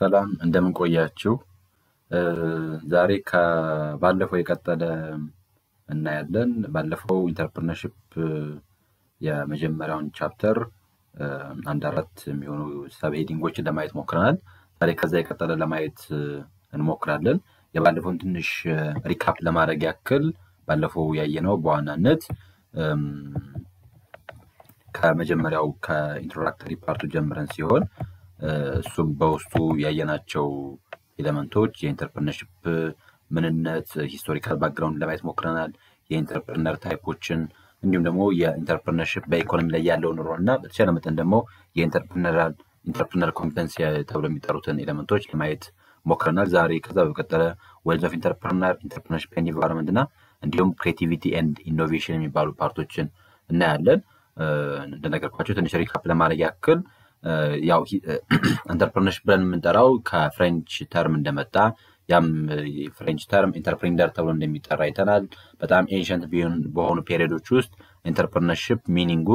ሰላም እንደምንቆያችው ዛሬ ከባለፈው የቀጠለ እናያለን። ባለፈው ኢንተርፕርነርሽፕ የመጀመሪያውን ቻፕተር አንድ አራት የሚሆኑ ሰብ ሄዲንጎችን ለማየት ሞክረናል። ዛሬ ከዛ የቀጠለ ለማየት እንሞክራለን። የባለፈውን ትንሽ ሪካፕ ለማድረግ ያክል ባለፈው ያየነው በዋናነት ከመጀመሪያው ከኢንትሮዳክተሪ ፓርቱ ጀምረን ሲሆን እሱም በውስጡ ያየናቸው ኤሌመንቶች የኢንተርፕርነርሽፕ ምንነት፣ ሂስቶሪካል ባክግራውንድ ለማየት ሞክረናል። የኢንተርፕርነር ታይፖችን እንዲሁም ደግሞ የኢንተርፕርነርሽፕ በኢኮኖሚ ላይ ያለው ኑሮ እና በተቻለ መጠን ደግሞ የኢንተርፕርነር ኮምፒተንስ ተብሎ የሚጠሩትን ኤሌመንቶች ለማየት ሞክረናል ዛሬ። ከዛ በቀጠለ ዌልዝ ኦፍ ኢንተርፕርነር፣ ኢንተርፕርነርሽፕ ኤንቫይሮንመንት እና እንዲሁም ክሬቲቪቲ ኤንድ ኢኖቬሽን የሚባሉ ፓርቶችን እናያለን። እንደነገርኳቸው ትንሽ ሪካፕ ለማድረግ ያክል ያው ኢንተርፕርነርሽፕ ብለን የምንጠራው ከፍሬንች ተርም እንደመጣ ያም ፍሬንች ተርም ኢንተርፕሪነር ተብሎ እንደሚጠራ አይተናል። በጣም ኤንሸንት በሆኑ ፔሪዶች ውስጥ ኢንተርፕርነርሽፕ ሚኒንጉ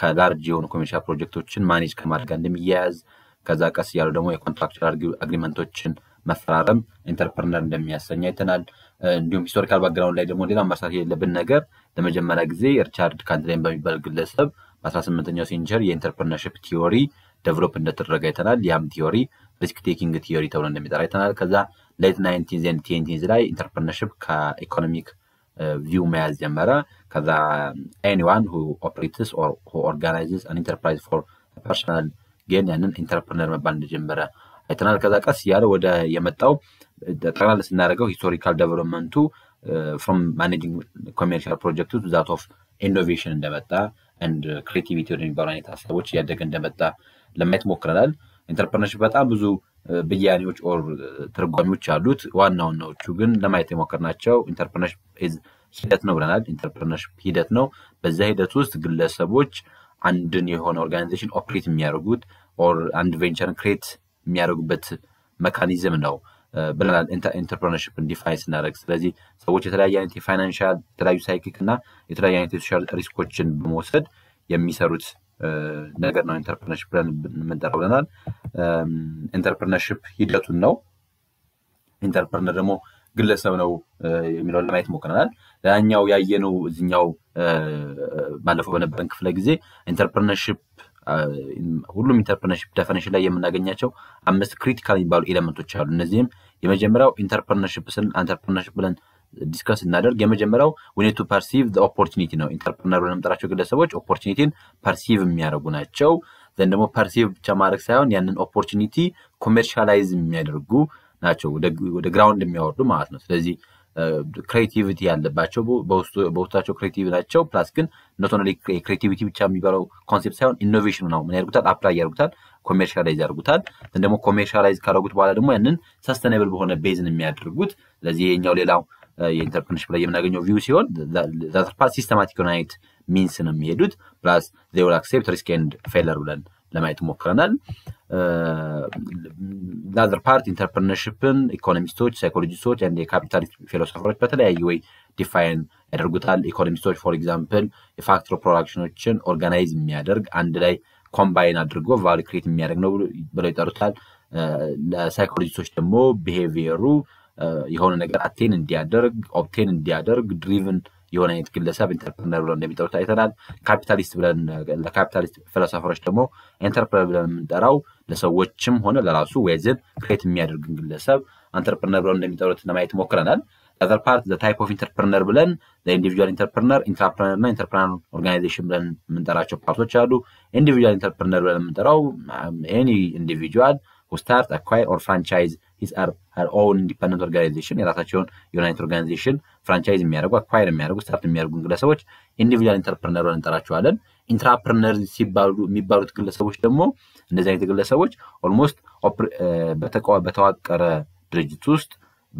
ከላርጅ የሆኑ ኮሜርሻል ፕሮጀክቶችን ማኔጅ ከማድረግ እንደሚያያዝ፣ ከዛ ቀስ እያሉ ደግሞ የኮንትራክቹራል አግሪመንቶችን መፈራረም ኢንተርፕርነር እንደሚያሰኝ አይተናል። እንዲሁም ሂስቶሪካል ባክግራውንድ ላይ ደግሞ ሌላ መርሳት የሌለብን ነገር ለመጀመሪያ ጊዜ ሪቻርድ ካንትላይን በሚባል ግለሰብ በ18ኛው ሴንቸር የኢንተርፕርነርሽፕ ቲዎሪ ደቨሎፕ እንደተደረገ አይተናል። ያም ቲዮሪ ሪስክ ቴኪንግ ቲዮሪ ተብሎ እንደሚጠራ አይተናል። ከዛ ሌት ናይንቲን ዘንድ ቴንቲንዝ ላይ ኢንተርፕርነርሽፕ ከኢኮኖሚክ ቪው uh, መያዝ ጀመረ። ከዛ ኤኒዋን ሁ ኦፕሬትስ ሁ ኦርጋናይዝስ አን ኢንተርፕራይዝ ፎር ፐርሰናል ጌን ያንን ኢንተርፕርነር መባል እንደጀመረ አይተናል። ከዛ ቀስ እያለ ወደ የመጣው ጠቅላላ ስናደርገው ሂስቶሪካል ዴቨሎፕመንቱ ፍሮም ማኔጂንግ ኮሜርሻል ፕሮጀክቱ ዛት ኦፍ ኢኖቬሽን እንደመጣ ኤንድ ክሬቲቪቲ ወደሚባሉ አይነት ሀሳቦች እያደገ እንደመጣ ለማየት ሞክረናል። ኢንተርፕርነርሺፕ በጣም ብዙ ብያኔዎች ኦር ትርጓሚዎች አሉት። ዋና ዋናዎቹ ግን ለማየት የሞከርናቸው ኢንተርፕርነርሺፕ ሂደት ነው ብለናል። ኢንተርፕርነርሺፕ ሂደት ነው። በዛ ሂደት ውስጥ ግለሰቦች አንድን የሆነ ኦርጋናይዜሽን ኦፕሬት የሚያደርጉት ኦር አንድ ቬንቸርን ክሬት የሚያደርጉበት መካኒዝም ነው ብለናል። ኢንተርፕርነርሺፕን ዲፋይን ስናደርግ ስለዚህ ሰዎች የተለያየ አይነት የፋይናንሻል የተለያዩ ሳይክክ እና የተለያዩ አይነት የሶሻል ሪስኮችን በመውሰድ የሚሰሩት ነገር ነው ኢንተርፕርነርሽፕ ብለን የምንጠራው ብለናል። ኢንተርፕርነርሽፕ ሂደቱን ነው። ኢንተርፕርነር ደግሞ ግለሰብ ነው የሚለው ለማየት ሞክረናል። ያኛው ያየነው እዚኛው ባለፈው በነበረን ክፍለ ጊዜ ኢንተርፕርነርሽፕ ሁሉም ኢንተርፕርነርሽፕ ደፈነሽን ላይ የምናገኛቸው አምስት ክሪቲካል የሚባሉ ኤሌመንቶች አሉ። እነዚህም የመጀመሪያው ኢንተርፕርነርሽፕ ስን ኢንተርፕርነርሽፕ ብለን ዲስከስ እናደርግ። የመጀመሪያው ዊኔቱ ፐርሲቭ ኦፖርቹኒቲ ነው። ኢንተርፕርነር ብለን የምንጠራቸው ግለሰቦች ኦፖርቹኒቲን ፐርሲቭ የሚያደርጉ ናቸው። ዘን ደግሞ ፐርሲቭ ብቻ ማድረግ ሳይሆን ያንን ኦፖርቹኒቲ ኮሜርሻላይዝ የሚያደርጉ ናቸው፣ ወደ ግራውንድ የሚያወርዱ ማለት ነው። ስለዚህ ክሬቲቪቲ ያለባቸው በውስጣቸው ክሬቲቭ ናቸው። ፕላስ ግን ኖቶ ክሬቲቪቲ ብቻ የሚባለው ኮንሴፕት ሳይሆን ኢኖቬሽን ነው። ምን ያደርጉታል? አፕላይ ያደርጉታል፣ ኮሜርሻላይዝ ያደርጉታል። ደግሞ ኮሜርሻላይዝ ካደረጉት በኋላ ደግሞ ያንን ሰስተናብል በሆነ ቤዝን የሚያደርጉት ስለዚህ ይሄኛው ሌላው የኢንተርፕርነርሽፕ ላይ የምናገኘው ቪው ሲሆን ዛተርፓ ሲስተማቲክ የሆነ አይነት ሚንስ ነው የሚሄዱት ፕላስ ዜውል አክሴፕት ሪስክ ኤንድ ፌለር ብለን ለማየት ሞክረናል ለአዘር ፓርት ኢንተርፕርነርሽፕን ኢኮኖሚስቶች ሳይኮሎጂስቶች ን የካፒታል ፊሎሶፈሮች በተለያዩ ወይ ዲፋይን ያደርጉታል ኢኮኖሚስቶች ፎር ኤግዛምፕል የፋክትሮ ፕሮዳክሽኖችን ኦርጋናይዝ የሚያደርግ አንድ ላይ ኮምባይን አድርጎ ቫሉ ክሬት የሚያደርግ ነው ብለው ይጠሩታል ለሳይኮሎጂስቶች ደግሞ ቢሄቪየሩ የሆነ ነገር አቴን እንዲያደርግ ኦብቴን እንዲያደርግ ድሪቭን የሆነ አይነት ግለሰብ ኢንተርፕርነር ብለን እንደሚጠሩት አይተናል። ካፒታሊስት ብለን ለካፒታሊስት ፈለሳፈሮች ደግሞ ኢንተርፕርነር ብለን የምንጠራው ለሰዎችም ሆነ ለራሱ ወይዝን ክሬት የሚያደርግን ግለሰብ ኢንተርፕርነር ብለን እንደሚጠሩት ለማየት ሞክረናል። ዘር ፓርት ታይፕ ኦፍ ኢንተርፕርነር ብለን ለኢንዲቪጁዋል ኢንተርፕርነር ኢንትራፕርነር እና ኢንተርፕርነር ኦርጋናይዜሽን ብለን የምንጠራቸው ፓርቶች አሉ። ኢንዲቪጁዋል ኢንተርፕርነር ብለን የምንጠራው ኤኒ um, ኢንዲቪጁዋል who start, acquire, or ሂስ አር ኦውን ኢንዲፐንደንት ኦርጋናይዜሽን የራሳቸውን ዩናይት ኦርጋናይዜሽን ፍራንቻይዝ የሚያደርጉ አኳይር የሚያደርጉ ስታርት የሚያደርጉ ግለሰቦች ኢንዲቪጁዋል ኢንተርፕርነር እንጠራቸዋለን። ኢንትራፕርነር ሲባሉ የሚባሉት ግለሰቦች ደግሞ እንደዚህ አይነት ግለሰቦች ኦልሞስት uh, በተዋቀረ ድርጅት ውስጥ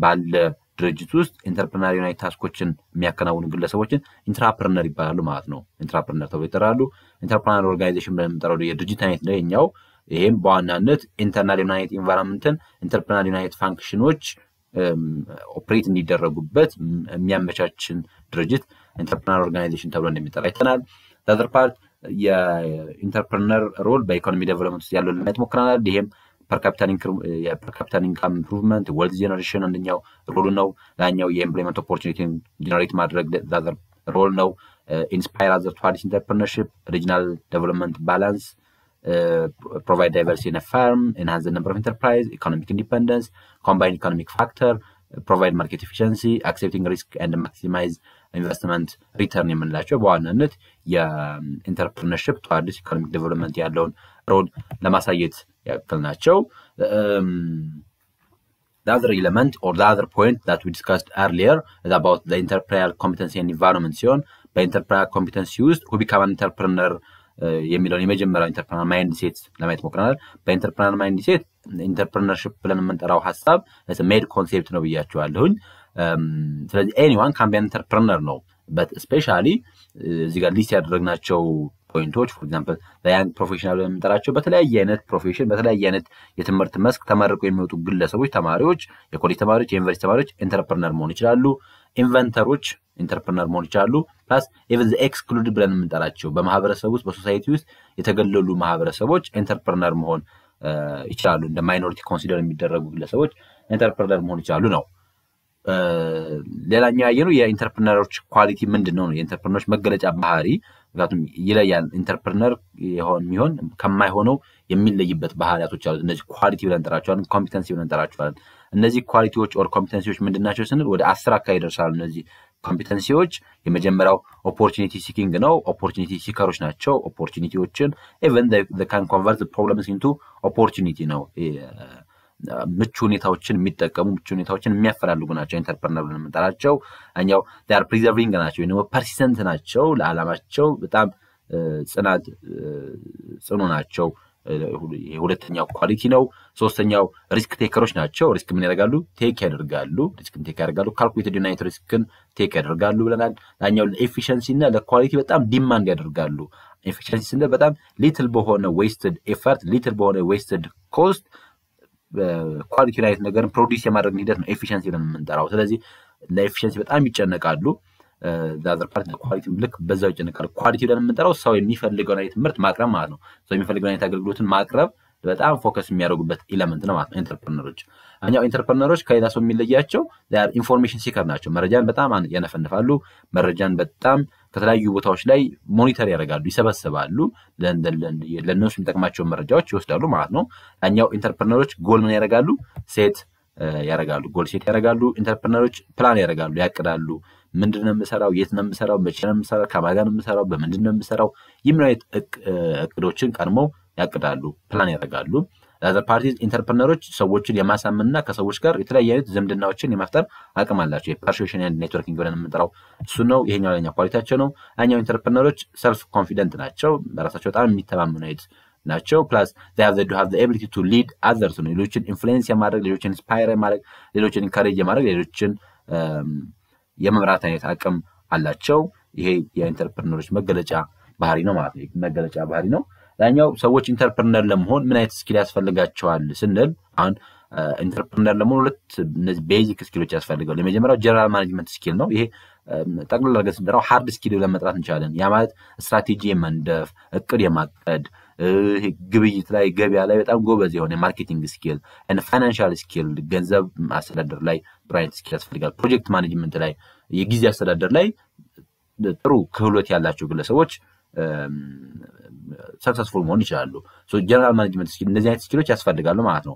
ባለ ድርጅት ውስጥ ኢንተርፕርነር ዩናይት ታስኮችን የሚያከናውኑ ግለሰቦችን ኢንትራፕርነር ይባላሉ ማለት ነው። ኢንትራፕርነር ተብሎ ይጠራሉ። ኢንተርፕርነር ኦርጋናይዜሽን ብለን የምንጠራው የድርጅት አይነት ነው የኛው ይሄም በዋናነት ኢንተርናል ዩናይት ኢንቫይሮንመንትን ኢንተርፕናል ዩናይት ፋንክሽኖች ኦፕሬት እንዲደረጉበት የሚያመቻችን ድርጅት ኢንተርፕርነር ኦርጋናይዜሽን ተብሎ እንደሚጠራ አይተናል። ዘር ፓርት የኢንተርፕርነር ሮል በኢኮኖሚ ዴቨሎፕመንት ውስጥ ያለው ለማየት ሞክረናል። ይሄም ፐርካፒታል ኢንካም ኢምፕሩቭመንት፣ ወልት ጀነሬሽን አንደኛው ሮሉ ነው። ላኛው የኢምፕሎይመንት ኦፖርቹኒቲን ጀነሬት ማድረግ ዛዘር ሮል ነው። ኢንስፓየር አዘር ኢንተርፕርነርሽፕ ሪጅናል ዴቨሎፕመንት ባላንስ Uh, provide diversity in a firm, enhance the number of enterprise, economic independence, combine economic factor, uh, provide ማርኬት ኤፊሽንሲ አክሴፕቲንግ ሪስክ ኤንድ ማክሲማይዝ ኢንቨስትመንት ሪተርን የምንላቸው በዋናነት የኢንተርፕርነርሽፕ ቱ አዲስ ኢኮኖሚክ ዴቨሎፕመንት ያለውን ሮድ ለማሳየት ያክል ናቸው። The other element or the other point that we discussed earlier is about the entrepreneurial competence and environment ሲሆን በኢንተርፕረነር competence used who become an entrepreneur የሚለውን የመጀመሪያው ኢንተርፕር ማይንድ ሴት ለማየት ሞክረናል። በኢንተርፕርነር ማይንድ ሴት ኢንተርፕርነርሽፕ ብለን የምንጠራው ሀሳብ ሜድ ኮንሴፕት ነው ብያቸዋለሁኝ። ስለዚህ ኤኒዋን ካን ኢንተርፕርነር ነው በት ስፔሻሊ እዚህ ጋር ሊስት ያደረግናቸው ፖይንቶች ፎር ኤግዛምፕል ለያንግ ፕሮፌሽናል የምንጠራቸው በተለያየ አይነት ፕሮፌሽን በተለያየ አይነት የትምህርት መስክ ተመርቀው የሚወጡ ግለሰቦች፣ ተማሪዎች፣ የኮሌጅ ተማሪዎች፣ የዩኒቨርሲቲ ተማሪዎች ኢንተርፕርነር መሆን ይችላሉ። ኢንቨንተሮች ኢንተርፕርነር መሆን ይችላሉ። ፕላስ ኢቨን ኤክስክሉድ ብለን የምንጠራቸው በማህበረሰብ ውስጥ በሶሳይቲ ውስጥ የተገለሉ ማህበረሰቦች ኢንተርፕርነር መሆን ይችላሉ። እንደ ማይኖሪቲ ኮንሲደር የሚደረጉ ግለሰቦች ኢንተርፕርነር መሆን ይችላሉ ነው። ሌላኛው ያየነው የኢንተርፕርነሮች ኳሊቲ ምንድን ነው? የኢንተርፕርነሮች መገለጫ ባህሪ ምክንያቱም ይለያል። ኢንተርፕርነር የሚሆን ከማይሆነው የሚለይበት ባህሪያቶች አሉት። እነዚህ ኳሊቲ ብለን እንጠራቸዋለን፣ ኮምፒተንሲ ብለን እንጠራቸዋለን። እነዚህ ኳሊቲዎች ኦር ኮምፒተንሲዎች ምንድን ናቸው ስንል ወደ አስር አካባቢ ይደርሳሉ። እነዚህ ኮምፒተንሲዎች የመጀመሪያው ኦፖርቹኒቲ ሲኪንግ ነው። ኦፖርቹኒቲ ሲከሮች ናቸው። ኦፖርቹኒቲዎችን ኢቨን ካን ኮንቨርት ፕሮብለምስ ኢንቱ ኦፖርቹኒቲ ነው። ምቹ ሁኔታዎችን የሚጠቀሙ ምቹ ሁኔታዎችን የሚያፈላልጉ ናቸው። ኢንተርፕርነር ብለን የምንጠራቸው እኛው ፕሪዘርቪንግ ናቸው ወይ ደግሞ ፐርሲስተንት ናቸው። ለዓላማቸው በጣም ጽናት ጽኑ ናቸው። የሁለተኛው ኳሊቲ ነው። ሶስተኛው ሪስክ ቴከሮች ናቸው። ሪስክ ምን ያደርጋሉ? ቴክ ያደርጋሉ። ሪስክ ቴክ ያደርጋሉ። ካልኩሌትድ ዩናይት ሪስክን ቴክ ያደርጋሉ ብለናል። ላኛው ለኤፊሽንሲ እና ለኳሊቲ በጣም ዲማንድ ያደርጋሉ። ኤፊሽንሲ ስንል በጣም ሊትል በሆነ ዌስትድ ኤፈርት፣ ሊትል በሆነ ዌስትድ ኮስት ኳሊቲ ላይ ነገርን ፕሮዲስ የማድረግን ሂደት ነው ኤፊሽንሲ ብለን የምንጠራው። ስለዚህ ለኤፊሽንሲ በጣም ይጨነቃሉ። ዛዘር ፓርት ኳሊቲ ልክ በዛው ይጨነቃሉ። ኳሊቲ ብለን የምንጠራው ሰው የሚፈልገውን አይነት ምርት ማቅረብ ማለት ነው። ሰው የሚፈልገውን አይነት አገልግሎትን ማቅረብ በጣም ፎከስ የሚያደርጉበት ኢለመንት ነው ማለት ነው። ኢንተርፕርነሮች እኛው ኢንተርፕርነሮች ከሌላ ሰው የሚለያቸው ኢንፎርሜሽን ሲከር ናቸው። መረጃን በጣም ያነፈንፋሉ። መረጃን በጣም ከተለያዩ ቦታዎች ላይ ሞኒተር ያደርጋሉ፣ ይሰበስባሉ። ለእነሱ የሚጠቅማቸውን መረጃዎች ይወስዳሉ ማለት ነው። ያኛው ኢንተርፕርነሮች ጎል ምን ያደርጋሉ? ሴት ያደርጋሉ። ጎል ሴት ያደርጋሉ። ኢንተርፕርነሮች ፕላን ያደርጋሉ፣ ያቅዳሉ። ምንድን ነው የምሰራው? የት ነው የምሰራው? መቼ ነው የምሰራው? ከማን ጋር ነው የምሰራው? በምንድን ነው የምሰራው? የምን አይነት እቅዶችን ቀድሞ ያቅዳሉ፣ ፕላን ያደርጋሉ። አዘር ፓርቲስ ኢንተርፕርነሮች ሰዎችን የማሳመንና ከሰዎች ጋር የተለያየ አይነት ዝምድናዎችን የመፍጠር አቅም አላቸው። የፐርሱሽን ኤንድ ኔትወርኪንግ ብለን የምንጠራው እሱ ነው። ይሄኛው ለኛ ኳሊቲያቸው ነው። ያኛው ኢንተርፕርነሮች ሰልፍ ኮንፊደንት ናቸው። በራሳቸው በጣም የሚተማመኑ አይነት ናቸው። ፕላስ ኤቢሊቲ ቱ ሊድ አዘርስ ነው። ሌሎችን ኢንፍሉዌንስ የማድረግ ሌሎችን ኢንስፓየር የማድረግ ሌሎችን ኢንካሬጅ የማድረግ ሌሎችን የመምራት አይነት አቅም አላቸው። ይሄ የኢንተርፕርነሮች መገለጫ ባህሪ ነው ማለት ነው። መገለጫ ባህሪ ነው። ላኛው ሰዎች ኢንተርፕርነር ለመሆን ምን አይነት ስኪል ያስፈልጋቸዋል ስንል አሁን ኢንተርፕርነር ለመሆን ሁለት ቤዚክ ስኪሎች ያስፈልጋሉ የመጀመሪያው ጀነራል ማኔጅመንት ስኪል ነው። ይሄ ጠቅላላ አድርገን ስንጠራው ሃርድ ስኪል ለመጥራት እንችላለን። ያ ማለት ስትራቴጂ የመንደፍ እቅድ የማቀድ ግብይት ላይ ገበያ ላይ በጣም ጎበዝ የሆነ የማርኬቲንግ ስኪል፣ ፋይናንሻል ስኪል ገንዘብ አስተዳደር ላይ ብራይት ስኪል ያስፈልጋል። ፕሮጀክት ማኔጅመንት ላይ፣ የጊዜ አስተዳደር ላይ ጥሩ ክህሎት ያላቸው ግለሰቦች ሰክሰስፉል መሆን ይችላሉ። ጀነራል ማኔጅመንት ስኪል እነዚህ አይነት ስኪሎች ያስፈልጋሉ ማለት ነው።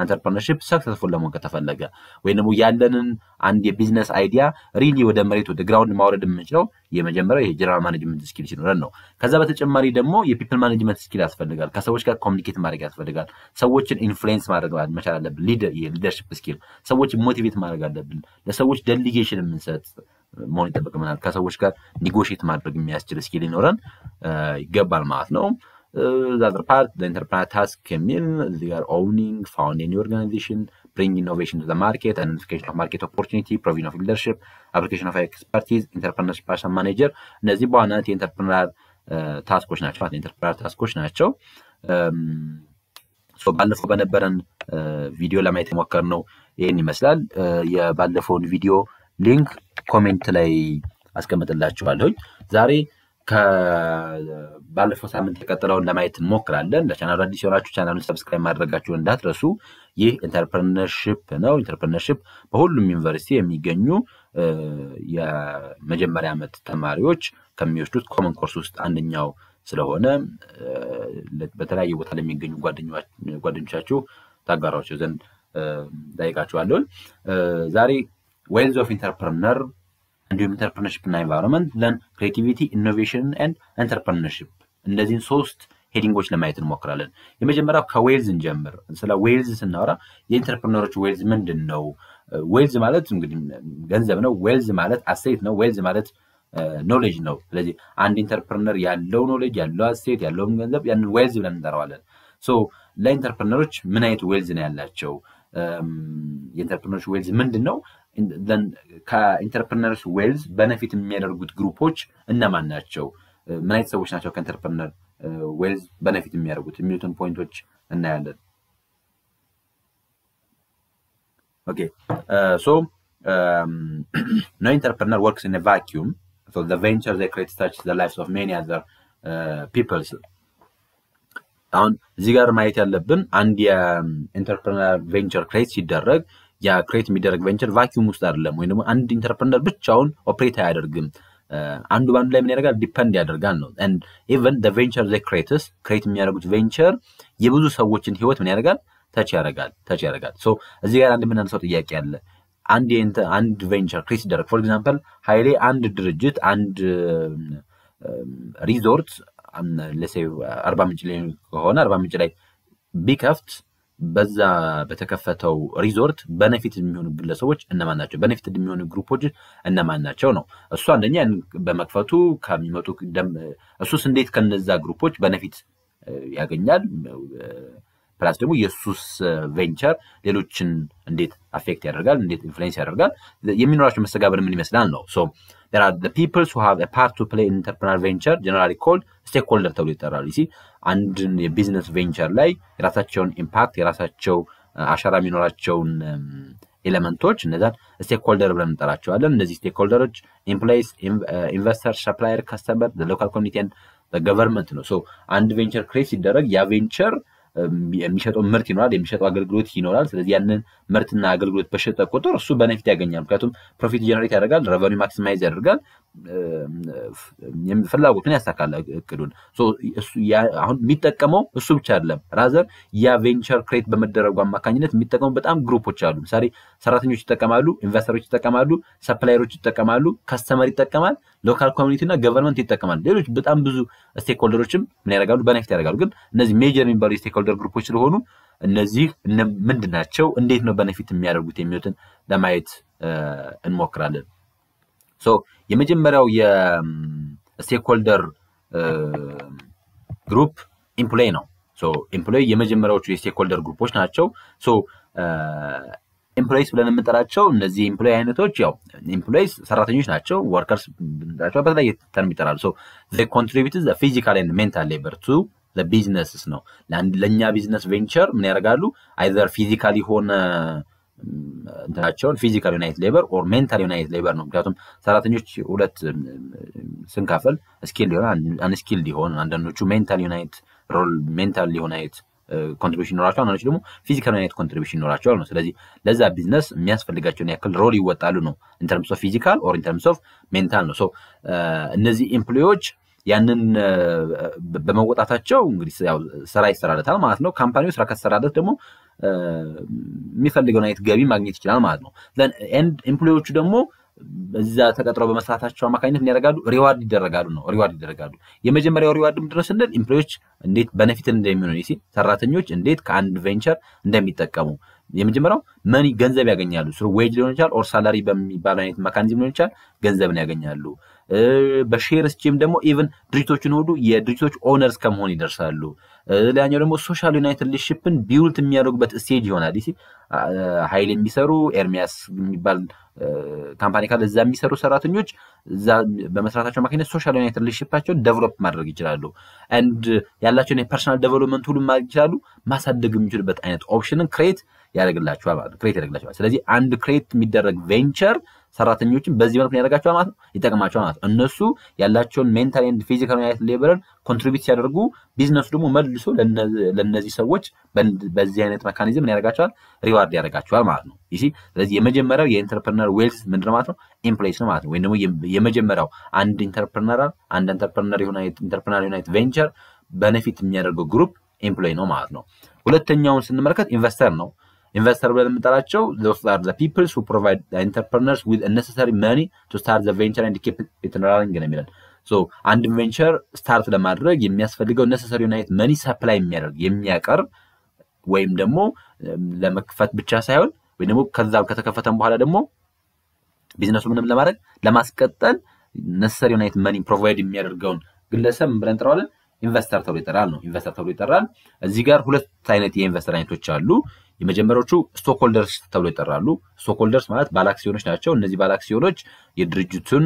ኢንተርፕርነርሽፕ ሰክሰስፉል ለመሆን ከተፈለገ ወይም ደግሞ ያለንን አንድ የቢዝነስ አይዲያ ሪሊ ወደ መሬት ወደ ግራውንድ ማውረድ የምንችለው የመጀመሪያው ይሄ ጀነራል ማኔጅመንት ስኪል ሲኖረን ነው። ከዛ በተጨማሪ ደግሞ የፒፕል ማኔጅመንት ስኪል ያስፈልጋል። ከሰዎች ጋር ኮሚኒኬት ማድረግ ያስፈልጋል። ሰዎችን ኢንፍሉዌንስ ማድረግ መቻል አለብን። ሊደርሽፕ ስኪል ሰዎች ሞቲቬት ማድረግ አለብን። ለሰዎች ደሊጌሽን የምንሰጥ መሆን ይጠበቅብናል። ከሰዎች ጋር ኒጎሽት ማድረግ የሚያስችል እስኪል ሊኖረን ይገባል ማለት ነው። ዛዘር ፓርት ኢንተርፕራይዝ ታስክ የሚል እዚህ ጋር ኦውኒንግ ፋውንድ ኒ ኦርጋናይዜሽን ብሪንግ ኢኖቬሽን ቱ ማርኬት አይደንቲፊኬሽን ኦፍ ማርኬት ኦፖርቹኒቲ ፕሮቪዥን ኦፍ ሊደርሽፕ አፕሊኬሽን ኦፍ ኤክስፐርቲዝ ኢንተርፕርነርሽፕ ፐርሰን ማኔጀር እነዚህ በዋናነት የኢንተርፕርነር ታስኮች ናቸው ማለት ኢንተርፕርነር ታስኮች ናቸው። ባለፈው በነበረን ቪዲዮ ለማየት የሞከርነው ይህን ይመስላል። የባለፈውን ቪዲዮ ሊንክ ኮሜንት ላይ አስቀምጥላችኋለሁኝ። ዛሬ ባለፈው ሳምንት የቀጠለውን ለማየት እንሞክራለን። ለቻናሉ አዲስ የሆናችሁ ቻናሉን ሰብስክራይብ ማድረጋችሁን እንዳትረሱ። ይህ ኢንተርፕርነርሽፕ ነው። ኢንተርፕርነርሽፕ በሁሉም ዩኒቨርሲቲ የሚገኙ የመጀመሪያ ዓመት ተማሪዎች ከሚወስዱት ኮመን ኮርስ ውስጥ አንደኛው ስለሆነ በተለያየ ቦታ ለሚገኙ ጓደኞቻችሁ ታጋራቸው ዘንድ ጠይቃችኋለሁን ዛሬ ዌልዝ ኦፍ ኢንተርፕርነር እንዲሁም ኢንተርፕርነርሽፕ እና ኤንቫይሮንመንት ለን ክሬቲቪቲ ኢኖቬሽን ኤንድ ኢንተርፕርነርሽፕ እነዚህን ሶስት ሄዲንጎች ለማየት እንሞክራለን። የመጀመሪያው ከዌልዝ እንጀምር። ስለ ዌልዝ ስናወራ የኢንተርፕርነሮች ዌልዝ ምንድን ነው? ዌልዝ ማለት እንግዲህ ገንዘብ ነው። ዌልዝ ማለት አሴት ነው። ዌልዝ ማለት ኖሌጅ ነው። ስለዚህ አንድ ኢንተርፕርነር ያለው ኖሌጅ ያለው አሴት ያለውም ገንዘብ ያንን ዌልዝ ብለን እንጠራዋለን። ሶ ለኢንተርፕርነሮች ምን አይነት ዌልዝ ነው ያላቸው? የኢንተርፕርነሮች ዌልዝ ምንድን ነው? ከኢንተርፕርነርስ ዌልዝ በነፊት የሚያደርጉት ግሩፖች እነማን ናቸው? ምን አይነት ሰዎች ናቸው ከኢንተርፕርነር ዌልዝ በነፊት የሚያደርጉት የሚሉትን ፖይንቶች እናያለን። ኦኬ ሶ ኖ ኢንተርፕርነር ወርክስ ኢን ቫኪዩም So the venture they create touch the lives of many other uh, people. አሁን እዚህ ጋር ማየት ያለብን አንድ የኢንተርፕርነር ቬንቸር ክሬት ሲደረግ ያ ክሬት የሚደረግ ቬንቸር ቫኪዩም ውስጥ አይደለም፣ ወይም ደግሞ አንድ ኢንተርፕረነር ብቻውን ኦፕሬት አያደርግም። አንዱ በአንዱ ላይ ምን ያደርጋል? ዲፐንድ ያደርጋል ነው። ኢቨን ቬንቸር ዘ ክሬትስ ክሬት የሚያደርጉት ቬንቸር የብዙ ሰዎችን ህይወት ምን ያደርጋል? ተች ያደርጋል፣ ተች ያደርጋል። ሶ እዚህ ጋር አንድ የምናነሳው ጥያቄ አለ። አንድ አንድ ቬንቸር ክሬት ሲደረግ ፎር ኤግዛምፕል ሀይሌ አንድ ድርጅት አንድ ሪዞርት ለሴ አርባ ምንጭ ላይ ከሆነ አርባ ምንጭ ላይ ቢከፍት በዛ በተከፈተው ሪዞርት በነፊት የሚሆኑ ግለሰቦች እነማን ናቸው? በነፊት የሚሆኑ ግሩፖች እነማን ናቸው ነው። እሱ አንደኛ በመክፈቱ ከሚመጡ እሱስ እንዴት ከነዛ ግሩፖች በነፊት ያገኛል ፕላስ ደግሞ የሱስ ቬንቸር ሌሎችን እንዴት አፌክት ያደርጋል፣ እንዴት ኢንፍሉዌንስ ያደርጋል፣ የሚኖራቸው መስተጋብር ምን ይመስላል ነው። ሶ there are ተብሎ ይጠራሉ። አንድ አንድን የቢዝነስ ቬንቸር ላይ የራሳቸውን ኢምፓክት የራሳቸው አሻራ የሚኖራቸውን ኤሌመንቶች እነዛን ስቴክሆልደር ብለን እንጠራቸዋለን። እነዚህ ስቴክሆልደሮች ኢምፕሎይስ፣ ኢንቨስተር፣ ሰፕላየር፣ ከስተመር፣ ሎካል ኮሚኒቲ፣ ገቨርንመንት ነው። አንድ ቬንቸር ክሬት ሲደረግ ያ ቬንቸር የሚሸጠው ምርት ይኖራል፣ የሚሸጠው አገልግሎት ይኖራል። ስለዚህ ያንን ምርትና አገልግሎት በሸጠ ቁጥር እሱ በነፊት ያገኛል። ምክንያቱም ፕሮፊት ጀነሬት ያደርጋል፣ ረቨኒ ማክሲማይዝ ያደርጋል፣ ፍላጎቱን ያሳካል፣ እቅዱን። አሁን የሚጠቀመው እሱ ብቻ አይደለም። ራዘር ያ ቬንቸር ክሬት በመደረጉ አማካኝነት የሚጠቀሙ በጣም ግሩፖች አሉ። ምሳሌ ሰራተኞች ይጠቀማሉ፣ ኢንቨስተሮች ይጠቀማሉ፣ ሰፕላየሮች ይጠቀማሉ፣ ከስተመር ይጠቀማል። ሎካል ኮሚኒቲ እና ገቨርንመንት ይጠቀማል። ሌሎች በጣም ብዙ ስቴክሆልደሮችም ምን ያደርጋሉ? በነፊት ያደርጋሉ። ግን እነዚህ ሜጀር የሚባሉ የስቴክሆልደር ግሩፖች ስለሆኑ እነዚህ ምንድን ናቸው፣ እንዴት ነው በነፊት የሚያደርጉት የሚሉትን ለማየት እንሞክራለን። የመጀመሪያው የስቴክሆልደር ግሩፕ ኢምፕሎይ ነው። ኢምፕሎይ የመጀመሪያዎቹ የስቴክሆልደር ግሩፖች ናቸው። ኤምፕሎይስ ብለን የምንጠራቸው እነዚህ ኤምፕሎይ አይነቶች ያው ኤምፕሎይስ ሰራተኞች ናቸው። ወርከርስ ብንጠራቸው በተለያየ ተርም ይጠራሉ። ኮንትሪቢት ፊዚካል ኤንድ ሜንታል ሌበር ቱ ቢዝነስስ ነው። ለእኛ ቢዝነስ ቬንቸር ምን ያደርጋሉ? አይዘር ፊዚካል የሆነ እንትናቸውን ፊዚካል ዩናይት ሌበር ኦር ሜንታል ዩናይት ሌበር ነው። ምክንያቱም ሰራተኞች ሁለት ስንካፈል ስኪል ሊሆን አንስኪል ሊሆን አንዳንዶቹ ሜንታል ዩናይት ሮል ሜንታል ዩናይት ኮንትሪቢሽን ይኖራቸዋል፣ አንዳንዶች ደግሞ ፊዚካል አይነት ኮንትሪቢሽን ይኖራቸዋል ነው። ስለዚህ ለዛ ቢዝነስ የሚያስፈልጋቸውን ያክል ሮል ይወጣሉ ነው ኢንተርምስ ኦፍ ፊዚካል ኦር ኢንተርምስ ኦፍ ሜንታል ነው። ሶ uh, እነዚህ ኤምፕሎዎች ያንን uh, በመወጣታቸው እንግዲህ ስራ ይሰራለታል ማለት ነው። ካምፓኒው ስራ ከተሰራለት ደግሞ uh, የሚፈልገውን አይነት ገቢ ማግኘት ይችላል ማለት ነው። ኤምፕሎዎቹ ደግሞ በዛ ተቀጥሮ በመስራታቸው አማካኝነት ምን ያደርጋሉ? ሪዋርድ ይደረጋሉ ነው ሪዋርድ ይደረጋሉ። የመጀመሪያው ሪዋርድ ምንድን ነው ስንል ኢምፕሎዮች እንዴት በነፊት እንደሚሆኑ ሰራተኞች እንዴት ከአንድ ቬንቸር እንደሚጠቀሙ የመጀመሪያው መኒ ገንዘብ ያገኛሉ። ስሩ ዌጅ ሊሆን ይችላል ኦር ሳላሪ በሚባል አይነት መካኒዝም ሊሆን ይችላል ገንዘብን ያገኛሉ። በሼር ስኪም ደግሞ ኢቨን ድርጅቶችን ሁሉ የድርጅቶች ኦነርስ ከመሆን ይደርሳሉ። ሌላኛው ደግሞ ሶሻል ዩናይትድ ሊሽፕን ቢውልት የሚያደርጉበት ስቴጅ ይሆናል። ይ ሀይል የሚሰሩ ኤርሚያስ የሚባል ካምፓኒ ካለ እዛ የሚሰሩ ሰራተኞች እዛ በመስራታቸው ማክነት ሶሻል ዩናይትድ ሊሽፓቸውን ደቨሎፕ ማድረግ ይችላሉ። አንድ ያላቸውን የፐርሰናል ደቨሎፕመንት ሁሉ ማድረግ ይችላሉ። ማሳደግ የሚችሉበት አይነት ኦፕሽንን ክሬት ያደርግላቸዋል ማለት ክሬት ያደርግላቸዋል። ስለዚህ አንድ ክሬት የሚደረግ ቬንቸር ሰራተኞችን በዚህ መልኩ ያደርጋቸዋል ማለት ነው፣ ይጠቅማቸዋል ማለት ነው። እነሱ ያላቸውን ሜንታል ኤንድ ፊዚካል ዩናይት ሌበርን ኮንትሪቢዩት ሲያደርጉ፣ ቢዝነሱ ደግሞ መልሶ ለእነዚህ ሰዎች በዚህ አይነት መካኒዝም ያደርጋቸዋል፣ ሪዋርድ ያደርጋቸዋል ማለት ነው። ይህ ስለዚህ የመጀመሪያው የኢንተርፕርነር ዌልስ ምንድን ማለት ነው? ኢምፕሌስ ነው ማለት ነው። ወይም ደግሞ የመጀመሪያው አንድ ኢንተርፕርነር አንድ ኢንተርፕርነር ኢንተርፕርነር ዩናይት ቬንቸር በነፊት የሚያደርገው ግሩፕ ኤምፕሎይ ነው ማለት ነው። ሁለተኛውን ስንመለከት ኢንቨስተር ነው። ኢንቨስተር ብለን የምንጠራቸው ዞስ አር ዘ ፕሮቫይድ ኢንተርፕርነርስ ዊዝ ነሰሰሪ መኒ ቱ ስታርት ዘ ቬንቸር ኤንድ ኪፕ ኢት ራኒንግ ነው የሚለን አንድ ቬንቸር ስታርት ለማድረግ የሚያስፈልገው ነሰሰሪ ዩናይት መኒ ሰፕላይ የሚያደርግ የሚያቀርብ ወይም ደግሞ ለመክፈት ብቻ ሳይሆን ወይ ደግሞ ከዛም ከተከፈተም በኋላ ደግሞ ቢዝነሱ ምንም ለማድረግ ለማስቀጠል ነሰሰሪ ዩናይት መኒ ፕሮቫይድ የሚያደርገውን ግለሰብ ብለን እንጥረዋለን። ኢንቨስተር ተብሎ ይጠራል ነው። ኢንቨስተር ተብሎ ይጠራል። እዚህ ጋር ሁለት አይነት የኢንቨስተር አይነቶች አሉ። የመጀመሪያዎቹ ስቶክሆልደርስ ተብሎ ይጠራሉ። ስቶክሆልደርስ ማለት ባለአክሲዮኖች ናቸው። እነዚህ ባለአክሲዮኖች የድርጅቱን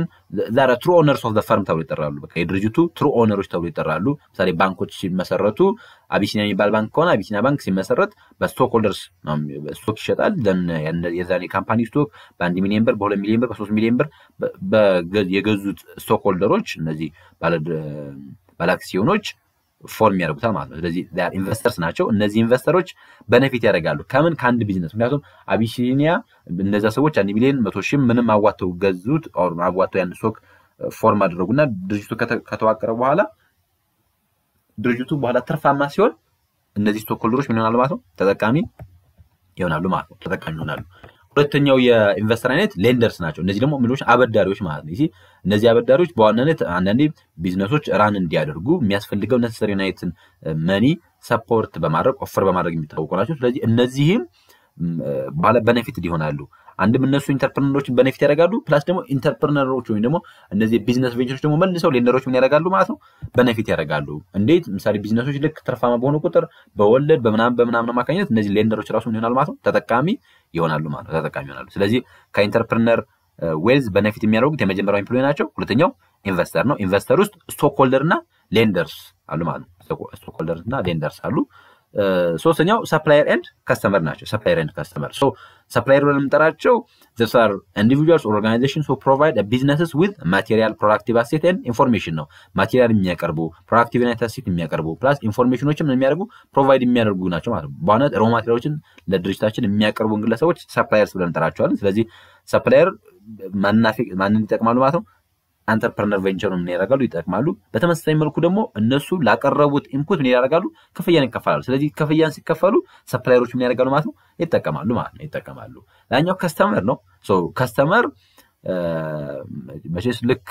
ዛሬ ትሩ ኦነርስ ኦፍ ዘ ፈርም ተብሎ ይጠራሉ። በቃ የድርጅቱ ትሩ ኦነሮች ተብሎ ይጠራሉ። ምሳሌ ባንኮች ሲመሰረቱ አቢሲኒያ የሚባል ባንክ ከሆነ አቢሲኒያ ባንክ ሲመሰረት በስቶክሆልደርስ ስቶክ ይሸጣል። የዛን ካምፓኒ ስቶክ በአንድ ሚሊዮን ብር፣ በሁለት ሚሊዮን ብር፣ በሶስት ሚሊዮን ብር የገዙት ስቶክሆልደሮች እነዚህ ባላክሲዮኖች ፎርም ያደርጉታል ማለት ነው። ስለዚህ ኢንቨስተርስ ናቸው። እነዚህ ኢንቨስተሮች በነፊት ያደርጋሉ ከምን ከአንድ ቢዝነስ። ምክንያቱም አቢሲኒያ እነዚ ሰዎች አንድ ሚሊዮን መቶ ሺህ ምንም አዋተው ገዙት፣ አዋተው ያንድ ስቶክ ፎርም አደረጉና ድርጅቱ ከተዋቀረ በኋላ ድርጅቱ በኋላ ትርፋማ ሲሆን እነዚህ ስቶክ ሆልደሮች ምን ይሆናሉ ማለት ነው ተጠቃሚ ይሆናሉ ማለት ነው። ተጠቃሚ ይሆናሉ። ሁለተኛው የኢንቨስተር አይነት ሌንደርስ ናቸው። እነዚህ ደግሞ ምንድን ናቸው? አበዳሪዎች ማለት ነው። እነዚህ አበዳሪዎች በዋናነት አንዳንዴ ቢዝነሶች ራን እንዲያደርጉ የሚያስፈልገው ነሰሪ ናይትን መኒ ሰፖርት በማድረግ ኦፈር በማድረግ የሚታወቁ ናቸው። ስለዚህ እነዚህም ባለ በነፊት ይሆናሉ። አንድም እነሱ ኢንተርፕርነሮች በነፊት ያደርጋሉ፣ ፕላስ ደግሞ ኢንተርፕርነሮች ወይም ደግሞ እነዚህ ቢዝነስ ቬንቸሮች ደግሞ መልሰው ሌንደሮች ምን ያደርጋሉ ማለት ነው በነፊት ያደርጋሉ። እንዴት? ምሳሌ ቢዝነሶች ልክ ትርፋማ በሆኑ ቁጥር በወለድ በምናምን በምናምን አማካኝነት እነዚህ ሌንደሮች ራሱ ምን ይሆናሉ ማለት ነው ተጠቃሚ ይሆናሉ ማለት ነው ተጠቃሚ ይሆናሉ። ስለዚህ ከኢንተርፕርነር ዌልዝ በነፊት የሚያደርጉት የመጀመሪያው ኤምፕሎይ ናቸው። ሁለተኛው ኢንቨስተር ነው። ኢንቨስተር ውስጥ ስቶክሆልደር እና ሌንደርስ አሉ ማለት ነው። ስቶክሆልደር እና ሌንደርስ አሉ። ሶስተኛው ሰፕላየር ኤንድ ከስተመር ናቸው። ሰፕላየር ኤንድ ከስተመር ሰፕላየር ብለን የምንጠራቸው ዘስ ኢንዲቪጁዋልስ ኦርጋናይዜሽን ሁ ፕሮቫይድ ቢዝነስስ ዊዝ ማቴሪያል ፕሮዳክቲቭ አሴት ኤንድ ኢንፎርሜሽን ነው። ማቴሪያል የሚያቀርቡ ፕሮዳክቲቭ ናይት አሴት የሚያቀርቡ ፕላስ ኢንፎርሜሽኖችም የሚያደርጉ ፕሮቫይድ የሚያደርጉ ናቸው ማለት ነው። በእውነት ሮ ማቴሪያሎችን ለድርጅታችን የሚያቀርቡ ግለሰቦች ሰፕላየርስ ብለን እንጠራቸዋለን። ስለዚህ ሰፕላየር ማንን ይጠቅማሉ ማለት ነው አንተርፕረነር ቬንቸር ምን ያደርጋሉ? ይጠቅማሉ። በተመሳሳይ መልኩ ደግሞ እነሱ ላቀረቡት ኢንፑት ምን ያደርጋሉ? ክፍያን ይከፈላሉ። ስለዚህ ክፍያን ሲከፈሉ ሰፕላየሮች ምን ያደርጋሉ ማለት ነው? ይጠቀማሉ ማለት ነው። ይጠቀማሉ። ላኛው ከስተመር ነው። ከስተመር መቼስ ልክ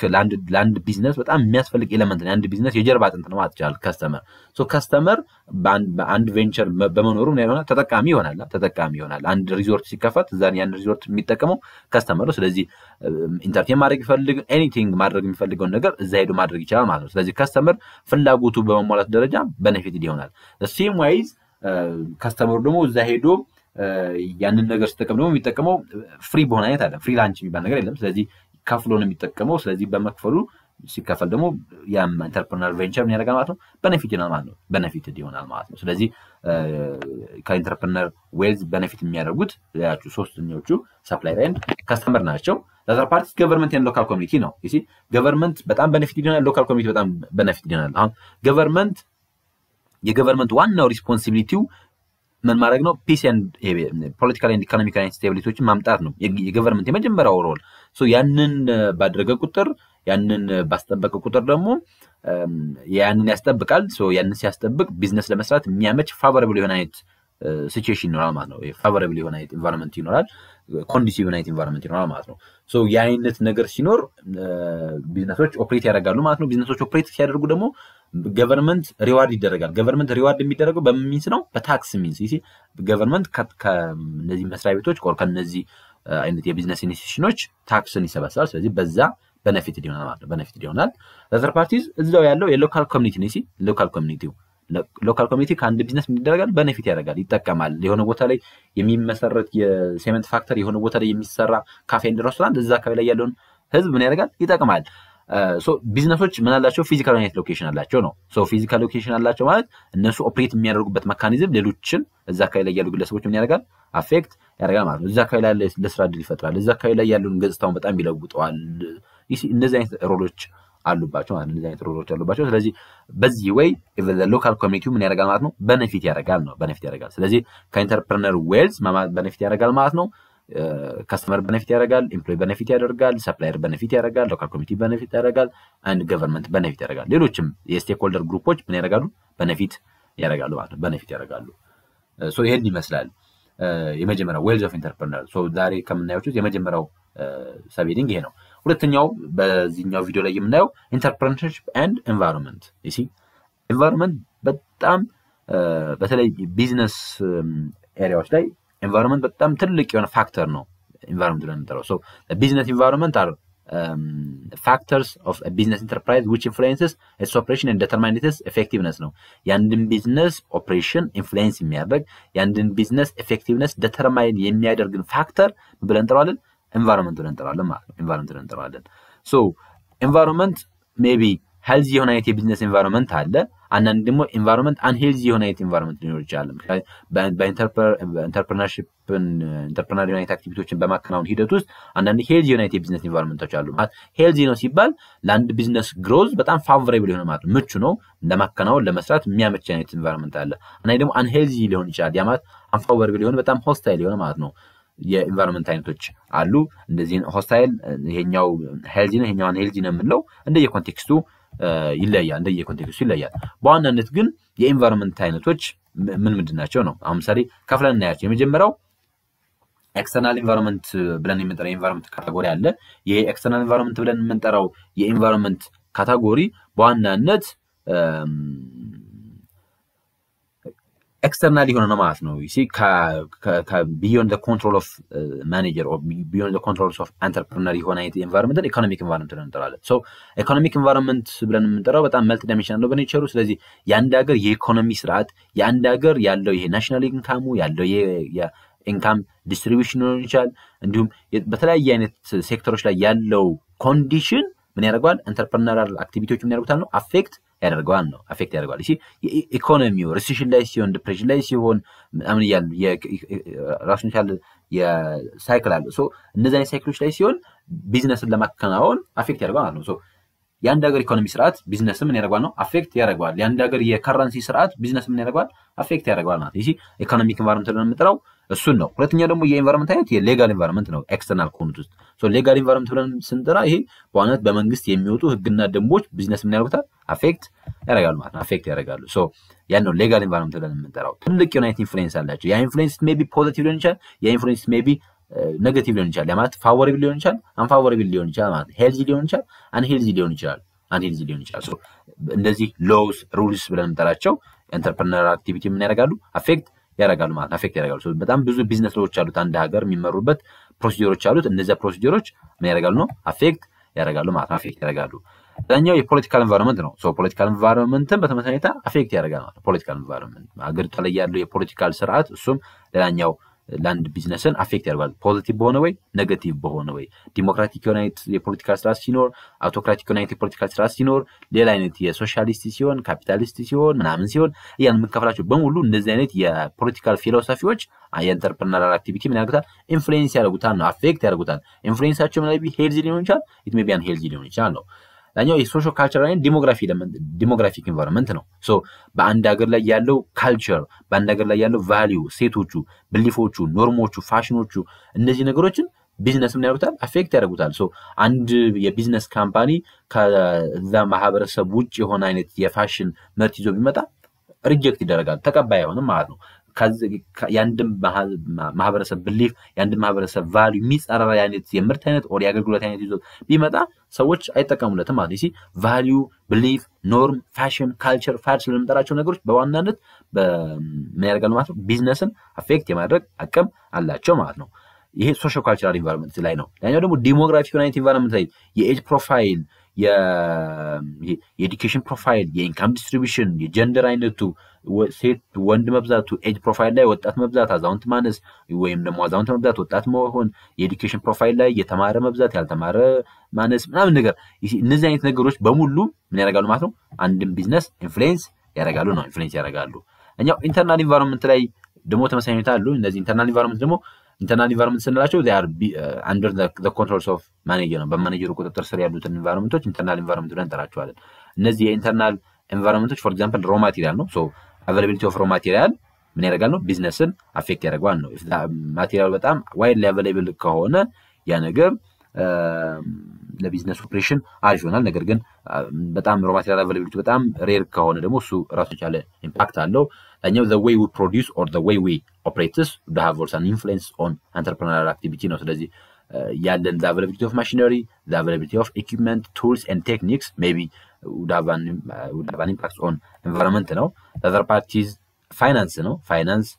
ለአንድ ቢዝነስ በጣም የሚያስፈልግ ኤለመንት ነው። የአንድ ቢዝነስ የጀርባ አጥንት ነው ማለት ይቻላል ከስተመር። ከስተመር በአንድ ቬንቸር በመኖሩ ተጠቃሚ ይሆናል ተጠቃሚ ይሆናል። አንድ ሪዞርት ሲከፈት እዛ ያን ሪዞርት የሚጠቀመው ከስተመር ነው። ስለዚህ ኢንተርቴን ማድረግ ይፈልግ ኤኒቲንግ ማድረግ የሚፈልገውን ነገር እዛ ሄዶ ማድረግ ይችላል ማለት ነው። ስለዚህ ከስተመር ፍላጎቱ በመሟላት ደረጃ በነፊት ይሆናል። ሴም ዋይዝ ከስተመሩ ደግሞ እዛ ሄዶ ያንን ነገር ስጠቀም ደግሞ የሚጠቀመው ፍሪ በሆነ አይነት አለ። ፍሪላንች የሚባል ነገር የለም። ስለዚህ ከፍሎ ነው የሚጠቀመው። ስለዚህ በመክፈሉ ሲከፈል ደግሞ ያም ኢንተርፕርነር ቬንቸር ምን ያደርጋል ማለት ነው? በነፊት ይሆናል ማለት ነው። በነፊት ይሆናል ማለት ነው። ስለዚህ ከኢንተርፕርነር ዌልዝ በነፊት የሚያደርጉት ያችሁ ሶስተኞቹ ሰፕላይ ኤንድ ከስተመር ናቸው። ለዛር ፓርቲ ገቨርንመንት ኤንድ ሎካል ኮሚኒቲ ነው። ይ ገቨርንመንት በጣም በነፊት ይሆናል፣ ሎካል ኮሚኒቲ በጣም በነፊት ይሆናል። አሁን ገቨርንመንት የገቨርንመንት ዋናው ሪስፖንሲቢሊቲው ምን ማድረግ ነው? ፒስ ፖለቲካል ኤንድ ስቴቢሊቲዎችን ማምጣት ነው የገቨርንመንት የመጀመሪያው ሮል። ያንን eh, ባደረገ ቁጥር ያንን eh, ባስጠበቀ ቁጥር ደግሞ eh, ያንን ያስጠብቃል። ያንን ሲያስጠብቅ ቢዝነስ ለመስራት የሚያመች ፋቨራብል የሆነ አይነት ሲቹዌሽን ይኖራል ማለት ነው። ፋቨራብል የሆነ አይነት ኢንቫይሮንመንት ይኖራል፣ ኮንዲሲቭ የሆነ አይነት ኢንቫይሮንመንት ይኖራል ማለት ነው። ሶ የአይነት ነገር ሲኖር ቢዝነሶች ኦፕሬት ያደርጋሉ ማለት ነው። ቢዝነሶች ኦፕሬት ሲያደርጉ ደግሞ ገቨርንመንት ሪዋርድ ይደረጋል። ገቨርንመንት ሪዋርድ የሚደረገው በሚንስ ነው፣ በታክስ ሚንስ ይሲ ገቨርንመንት ከእነዚህ መስሪያ ቤቶች ከነዚህ አይነት የቢዝነስ ኢንስቲቱሽኖች ታክስን ይሰበስባል። ስለዚህ በዛ በነፊት ይሆናል ማለት ነው። በነፊት ይሆናል ለዘር ፓርቲዝ እዛው ያለው የሎካል ኮሚኒቲ ነው። ሎካል ኮሚኒቲው ሎካል ኮሚኒቲ ከአንድ ቢዝነስ የሚደረጋል በነፊት ያደርጋል ይጠቀማል። የሆነ ቦታ ላይ የሚመሰረት የሴመንት ፋክተር የሆነ ቦታ ላይ የሚሰራ ካፌ አንድ ሬስቶራንት እዛ አካባቢ ላይ ያለውን ህዝብ ምን ያደርጋል? ይጠቅማል። ቢዝነሶች ምን አላቸው? ፊዚካል ሁኔት ሎኬሽን አላቸው ነው። ፊዚካል ሎኬሽን አላቸው ማለት እነሱ ኦፕሬት የሚያደርጉበት መካኒዝም ሌሎችን እዛ አካባቢ ላይ ያሉ ግለሰቦች ምን ያደርጋል? አፌክት ያደርጋል ማለት ነው። እዛ አካባቢ ላይ ለስራ እድል ይፈጥራል። እዛ አካባቢ ላይ ያለውን ገጽታውን በጣም ይለውጠዋል። እነዚህ አይነት ሮሎች አሉባቸው ማለት እንደዚህ አይነት ሮሎች አሉባቸው። ስለዚህ በዚህ ወይ ሎካል ኮሚኒቲ ምን ያደርጋል ማለት ነው? በነፊት ያደርጋል ነው በነፊት ያደርጋል። ስለዚህ ከኢንተርፕረነር ዌልዝ በነፊት ያደርጋል ማለት ነው። ከስተመር በነፊት ያደርጋል፣ ኤምፕሎይ በነፊት ያደርጋል፣ ሰፕላየር በነፊት ያደርጋል፣ ሎካል ኮሚኒቲ በነፊት ያደርጋል፣ አንድ ገቨርንመንት በነፊት ያደርጋል። ሌሎችም የስቴክሆልደር ግሩፖች ምን ያደርጋሉ? በነፊት ያደርጋሉ ማለት ነው። በነፊት ያደርጋሉ። ይሄን ይመስላል የመጀመሪያው ዌልዝ ኦፍ ኢንተርፕረነር ዛሬ ከምናያቸው የመጀመሪያው ሰቤዲንግ ይሄ ነው። ሁለተኛው በዚህኛው ቪዲዮ ላይ የምናየው ኢንተርፕረነርሺፕ ኤንድ ኤንቫይሮንመንት ሲ ኤንቫይሮንመንት በጣም በተለይ ቢዝነስ ኤሪያዎች ላይ ኤንቫይሮንመንት በጣም ትልቅ የሆነ ፋክተር ነው። ኤንቫይሮንመንት ብለን የምንጠራው ቢዝነስ ኤንቫይሮንመንት አር ፋክተርስ ኦፍ ቢዝነስ ኢንተርፕራይዝ ዊች ኢንፍሉዌንስስ ኢትስ ኦፕሬሽን ኤንድ ዲተርማይን ኢትስ ኤፌክቲቭነስ ነው። የአንድን ቢዝነስ ኦፕሬሽን ኢንፍሉዌንስ የሚያደርግ የአንድን ቢዝነስ ኤፌክቲቭነስ ዲተርማይን የሚያደርግን ፋክተር ብለን እንጠራዋለን ኤንቫይሮንመንቱን እንጠራለን ማለት ነው። ኤንቫይሮንመንቱን እንጠራለን። ሶ ኤንቫይሮንመንት ሜቢ ሄልዚ የሆነ አይነት የቢዝነስ ኤንቫይሮንመንት አለ። አንዳንድ ደግሞ ኤንቫይሮንመንት አንሄልዚ የሆነ አይነት ኤንቫይሮንመንት ሊኖር ይችላል። በኢንተርፕርነርሽፕን ኢንተርፕርነር የሆነ አይነት አክቲቪቲዎችን በማከናወን ሂደት ውስጥ አንዳንድ ሄልዚ የሆነ አይነት የቢዝነስ ኤንቫይሮንመንቶች አሉ። ማለት ሄልዚ ነው ሲባል ለአንድ ቢዝነስ ግሮዝ በጣም ፋቮሬብል የሆነ ማለት ነው፣ ምቹ ነው ለማከናወን ለመስራት የሚያመች አይነት ኤንቫይሮንመንት አለ። አንዳንድ ደግሞ አንሄልዚ ሊሆን ይችላል። ያ ማለት አንፋወሬብል የሆነ በጣም ሆስታይል የሆነ ማለት ነው የኢንቫይሮንመንት አይነቶች አሉ። እንደዚህ ሆስታይል ይሄኛው ሄልዚ ነው ይሄኛው አንሄልዚ ነው የምንለው እንደየ ኮንቴክስቱ ይለያል። እንደየ ኮንቴክስቱ ይለያል። በዋናነት ግን የኢንቫይሮንመንት አይነቶች ምን ምንድን ናቸው ነው። አሁን ምሳሌ ከፍለን እናያቸው። የመጀመሪያው ኤክስተርናል ኢንቫይሮንመንት ብለን የምንጠራው የኢንቫይሮንመንት ካታጎሪ አለ። ይሄ ኤክስተርናል ኢንቫይሮንመንት ብለን የምንጠራው የኢንቫይሮንመንት ካታጎሪ በዋናነት ኤክስተርናል የሆነ ነው ማለት ነው ቢዮንድ ኮንትሮል ኦፍ ማኔጀር ቢዮንድ ኮንትሮል ኦፍ አንተርፕርነር የሆነ አይነት ኤንቫይሮንመንትን ኢኮኖሚክ ኤንቫይሮንመንት እንጠራለን ሶ ኢኮኖሚክ ኤንቫይሮንመንት ብለን የምንጠራው በጣም መልት ዳይሜንሽን አለው በኔቸሩ ስለዚህ የአንድ ሀገር የኢኮኖሚ ስርዓት የአንድ ሀገር ያለው ይሄ ናሽናል ኢንካሙ ያለው ኢንካም ዲስትሪቢሽን ሊሆን ይችላል እንዲሁም በተለያየ አይነት ሴክተሮች ላይ ያለው ኮንዲሽን ምን ያደርገዋል ኢንተርፕርነራል አክቲቪቲዎች ምን ያደርጉታል ነው አፌክት ያደርገዋል ነው አፌክት ያደርገዋል። ኢኮኖሚው ሪሴሽን ላይ ሲሆን ዲፕሬሽን ላይ ሲሆን ምናምን እያሉ ራሱን ቻል የሳይክል አለ። እነዚህ አይነት ሳይክሎች ላይ ሲሆን ቢዝነስን ለማከናወን አፌክት ያደርገዋል ማለት ነው። የአንድ ሀገር ኢኮኖሚ ስርዓት ቢዝነስ ምን ያደርገዋል ነው አፌክት ያደርገዋል። የአንድ ሀገር የከረንሲ ስርዓት ቢዝነስ ምን ያደርገዋል አፌክት ያደርገዋል ማለት ነው። ኢኮኖሚክ ኢንቫይሮንመንት ነው የምንጠራው። እሱን ነው። ሁለተኛ ደግሞ የኢንቫይሮንመንት አይነት የሌጋል ኢንቫይሮንመንት ነው። ኤክስተርናል ከሆኑት ውስጥ ሌጋል ኢንቫይሮንመንት ብለን ስንጠራ ይሄ በዋናነት በመንግስት የሚወጡ ህግና ደንቦች ቢዝነስ ምን ያደርጉታል አፌክት ያደርጋሉ ማለት ነው። አፌክት ያደርጋሉ። ሶ ያን ነው ሌጋል ኢንቫይሮንመንት ብለን የምንጠራው። ትልቅ የሆነ አይነት ኢንፍሉዌንስ አላቸው። ያ ኢንፍሉዌንስ ሜይ ቢ ፖዘቲቭ ሊሆን ይችላል። ያ ኢንፍሉዌንስ ሜይ ቢ ኔጋቲቭ ሊሆን ይችላል። ማለት ፋቨሪብል ሊሆን ይችላል፣ አንፋቨሪብል ሊሆን ይችላል ማለት ነው። ሄልዚ ሊሆን ይችላል፣ አንሄልዚ ሊሆን ይችላል፣ አንሄልዚ ሊሆን ይችላል። እንደዚህ ሎውስ ሩልስ ብለን የምንጠራቸው ኢንተርፕርነር አክቲቪቲ ምን ያደርጋሉ አፌክት ያደርጋሉ ማለት አፌክት ያደርጋሉ። በጣም ብዙ ቢዝነስ ሎዎች አሉት። አንድ ሀገር የሚመሩበት ፕሮሲጀሮች አሉት። እነዚያ ፕሮሲጀሮች ምን ያደርጋሉ ነው አፌክት ያደርጋሉ ማለት ነው። አፌክት ያደርጋሉ። ዛኛው የፖለቲካል ኤንቫይሮንመንት ነው። ፖለቲካል ኤንቫይሮንመንትን በተመሳሳይ ሁኔታ አፌክት ያደርጋል ማለት ነው። ፖለቲካል ኤንቫይሮንመንት ሀገሪቷ ላይ ያለው የፖለቲካል ስርዓት እሱም ሌላኛው ለአንድ ቢዝነስን አፌክት ያደርጋል። ፖዚቲቭ በሆነ ወይ ነገቲቭ በሆነ ወይ። ዲሞክራቲክ የሆነ አይነት የፖለቲካ ስርዓት ሲኖር፣ አውቶክራቲክ የሆነ አይነት የፖለቲካ ስርዓት ሲኖር፣ ሌላ አይነት የሶሻሊስት ሲሆን፣ ካፒታሊስት ሲሆን፣ ምናምን ሲሆን እያን የምንከፍላቸው በሙሉ እነዚህ አይነት የፖለቲካል ፊሎሶፊዎች የኢንተርፕርነራል አክቲቪቲ ምን ያደርጉታል? ኢንፍሉዌንስ ያደርጉታል ነው አፌክት ያደርጉታል። ኢንፍሉዌንሳቸው ምን ሄልዚ ሊሆን ይችላል፣ ኢት ሄልዚ ሊሆን ይችላል ነው ላኛው የሶሾ ካልቸራል ዲሞግራፊ ዲሞግራፊክ ኢንቫይሮንመንት ነው። ሶ በአንድ ሀገር ላይ ያለው ካልቸር፣ በአንድ ሀገር ላይ ያለው ቫሊዩ፣ ሴቶቹ፣ ብሊፎቹ፣ ኖርሞቹ፣ ፋሽኖቹ እነዚህ ነገሮችን ቢዝነስ ምን ያደርጉታል? አፌክት ያደርጉታል። ሶ አንድ የቢዝነስ ካምፓኒ ከዛ ማህበረሰብ ውጭ የሆነ አይነት የፋሽን ምርት ይዞ ቢመጣ ሪጀክት ይደረጋል፣ ተቀባይ አይሆንም ማለት ነው። የአንድን ማህበረሰብ ብሊፍ የአንድን ማህበረሰብ ቫሉ የሚጸረራ አይነት የምርት አይነት ኦር የአገልግሎት አይነት ይዞ ቢመጣ ሰዎች አይጠቀሙለትም ማለት ሲ ቫሉ ብሊፍ ኖርም ፋሽን ካልቸር ፋድ ስለምንጠራቸው ነገሮች በዋናነት ምን ያደርጋሉ ማለት ነው ቢዝነስን አፌክት የማድረግ አቅም አላቸው ማለት ነው ይሄ ሶሾ ካልቸራል ኢንቫይሮንመንት ላይ ነው ያኛው ደግሞ ዲሞግራፊክ ኢንቫይሮንመንት ላይ የኤጅ ፕሮፋይል የኤዱኬሽን ፕሮፋይል፣ የኢንካም ዲስትሪቢሽን፣ የጀንደር አይነቱ፣ ሴት ወንድ መብዛቱ፣ ኤጅ ፕሮፋይል ላይ ወጣት መብዛት፣ አዛውንት ማነስ ወይም ደግሞ አዛውንት መብዛት፣ ወጣት መሆን፣ የኤዲኬሽን ፕሮፋይል ላይ የተማረ መብዛት፣ ያልተማረ ማነስ ምናምን ነገር እነዚህ አይነት ነገሮች በሙሉ ምን ያደርጋሉ ማለት ነው አንድም ቢዝነስ ኢንፍሉዌንስ ያደርጋሉ ነው ኢንፍሉዌንስ ያደርጋሉ። እኛው ኢንተርናል ኢንቫይሮንመንት ላይ ደግሞ ተመሳሳይ ሁኔታ አሉ። እነዚህ ኢንተርናል ኢንቫይሮንመንት ደግሞ ኢንተርናል ኢንቫይሮንመንት ስንላቸው አንደር ኮንትሮልስ ኦፍ ማኔጀር ነው። በማኔጀሩ ቁጥጥር ስር ያሉትን ኢንቫይሮንመንቶች ኢንተርናል ኢንቫይሮንመንት ብለን እንጠራቸዋለን። እነዚህ የኢንተርናል ኢንቫይሮንመንቶች ፎር ኤግዛምፕል ሮ ማቴሪያል ነው። ሶ አቬላቢሊቲ ኦፍ ሮ ማቴሪያል ምን ያደርጋል ነው ቢዝነስን አፌክት ያደርገዋል ነው። ማቴሪያል በጣም ዋይድሊ አቬላብል ከሆነ ያ ነገር ለቢዝነስ ኦፕሬሽን አሪፍ ይሆናል። ነገር ግን በጣም ሮማቴሪያል አቬላብሊቲ በጣም ሬር ከሆነ ደግሞ እሱ ራሱ የቻለ ኢምፓክት አለው። ኛው ዘ ወይ ዊ ፕሮዲውስ ኦር ዘ ወይ ዊ ኦፕሬትስ ሃቭ ኦልሶ አን ኢንፍሉዌንስ ኦን አንተርፕረነራል አክቲቪቲ ነው። ስለዚህ ያለን ዘ አቬላብሊቲ ኦፍ ማሽነሪ ዘ አቬላብሊቲ ኦፍ ኢኩፕመንት ቱልስ ኤንድ ቴክኒክስ ሜይ ቢ ውድ ሃቭ አን ኢምፓክት ኦን ኤንቫይሮንመንት ነው። ዘር ፓርቲዝ ፋይናንስ ነው። ፋይናንስ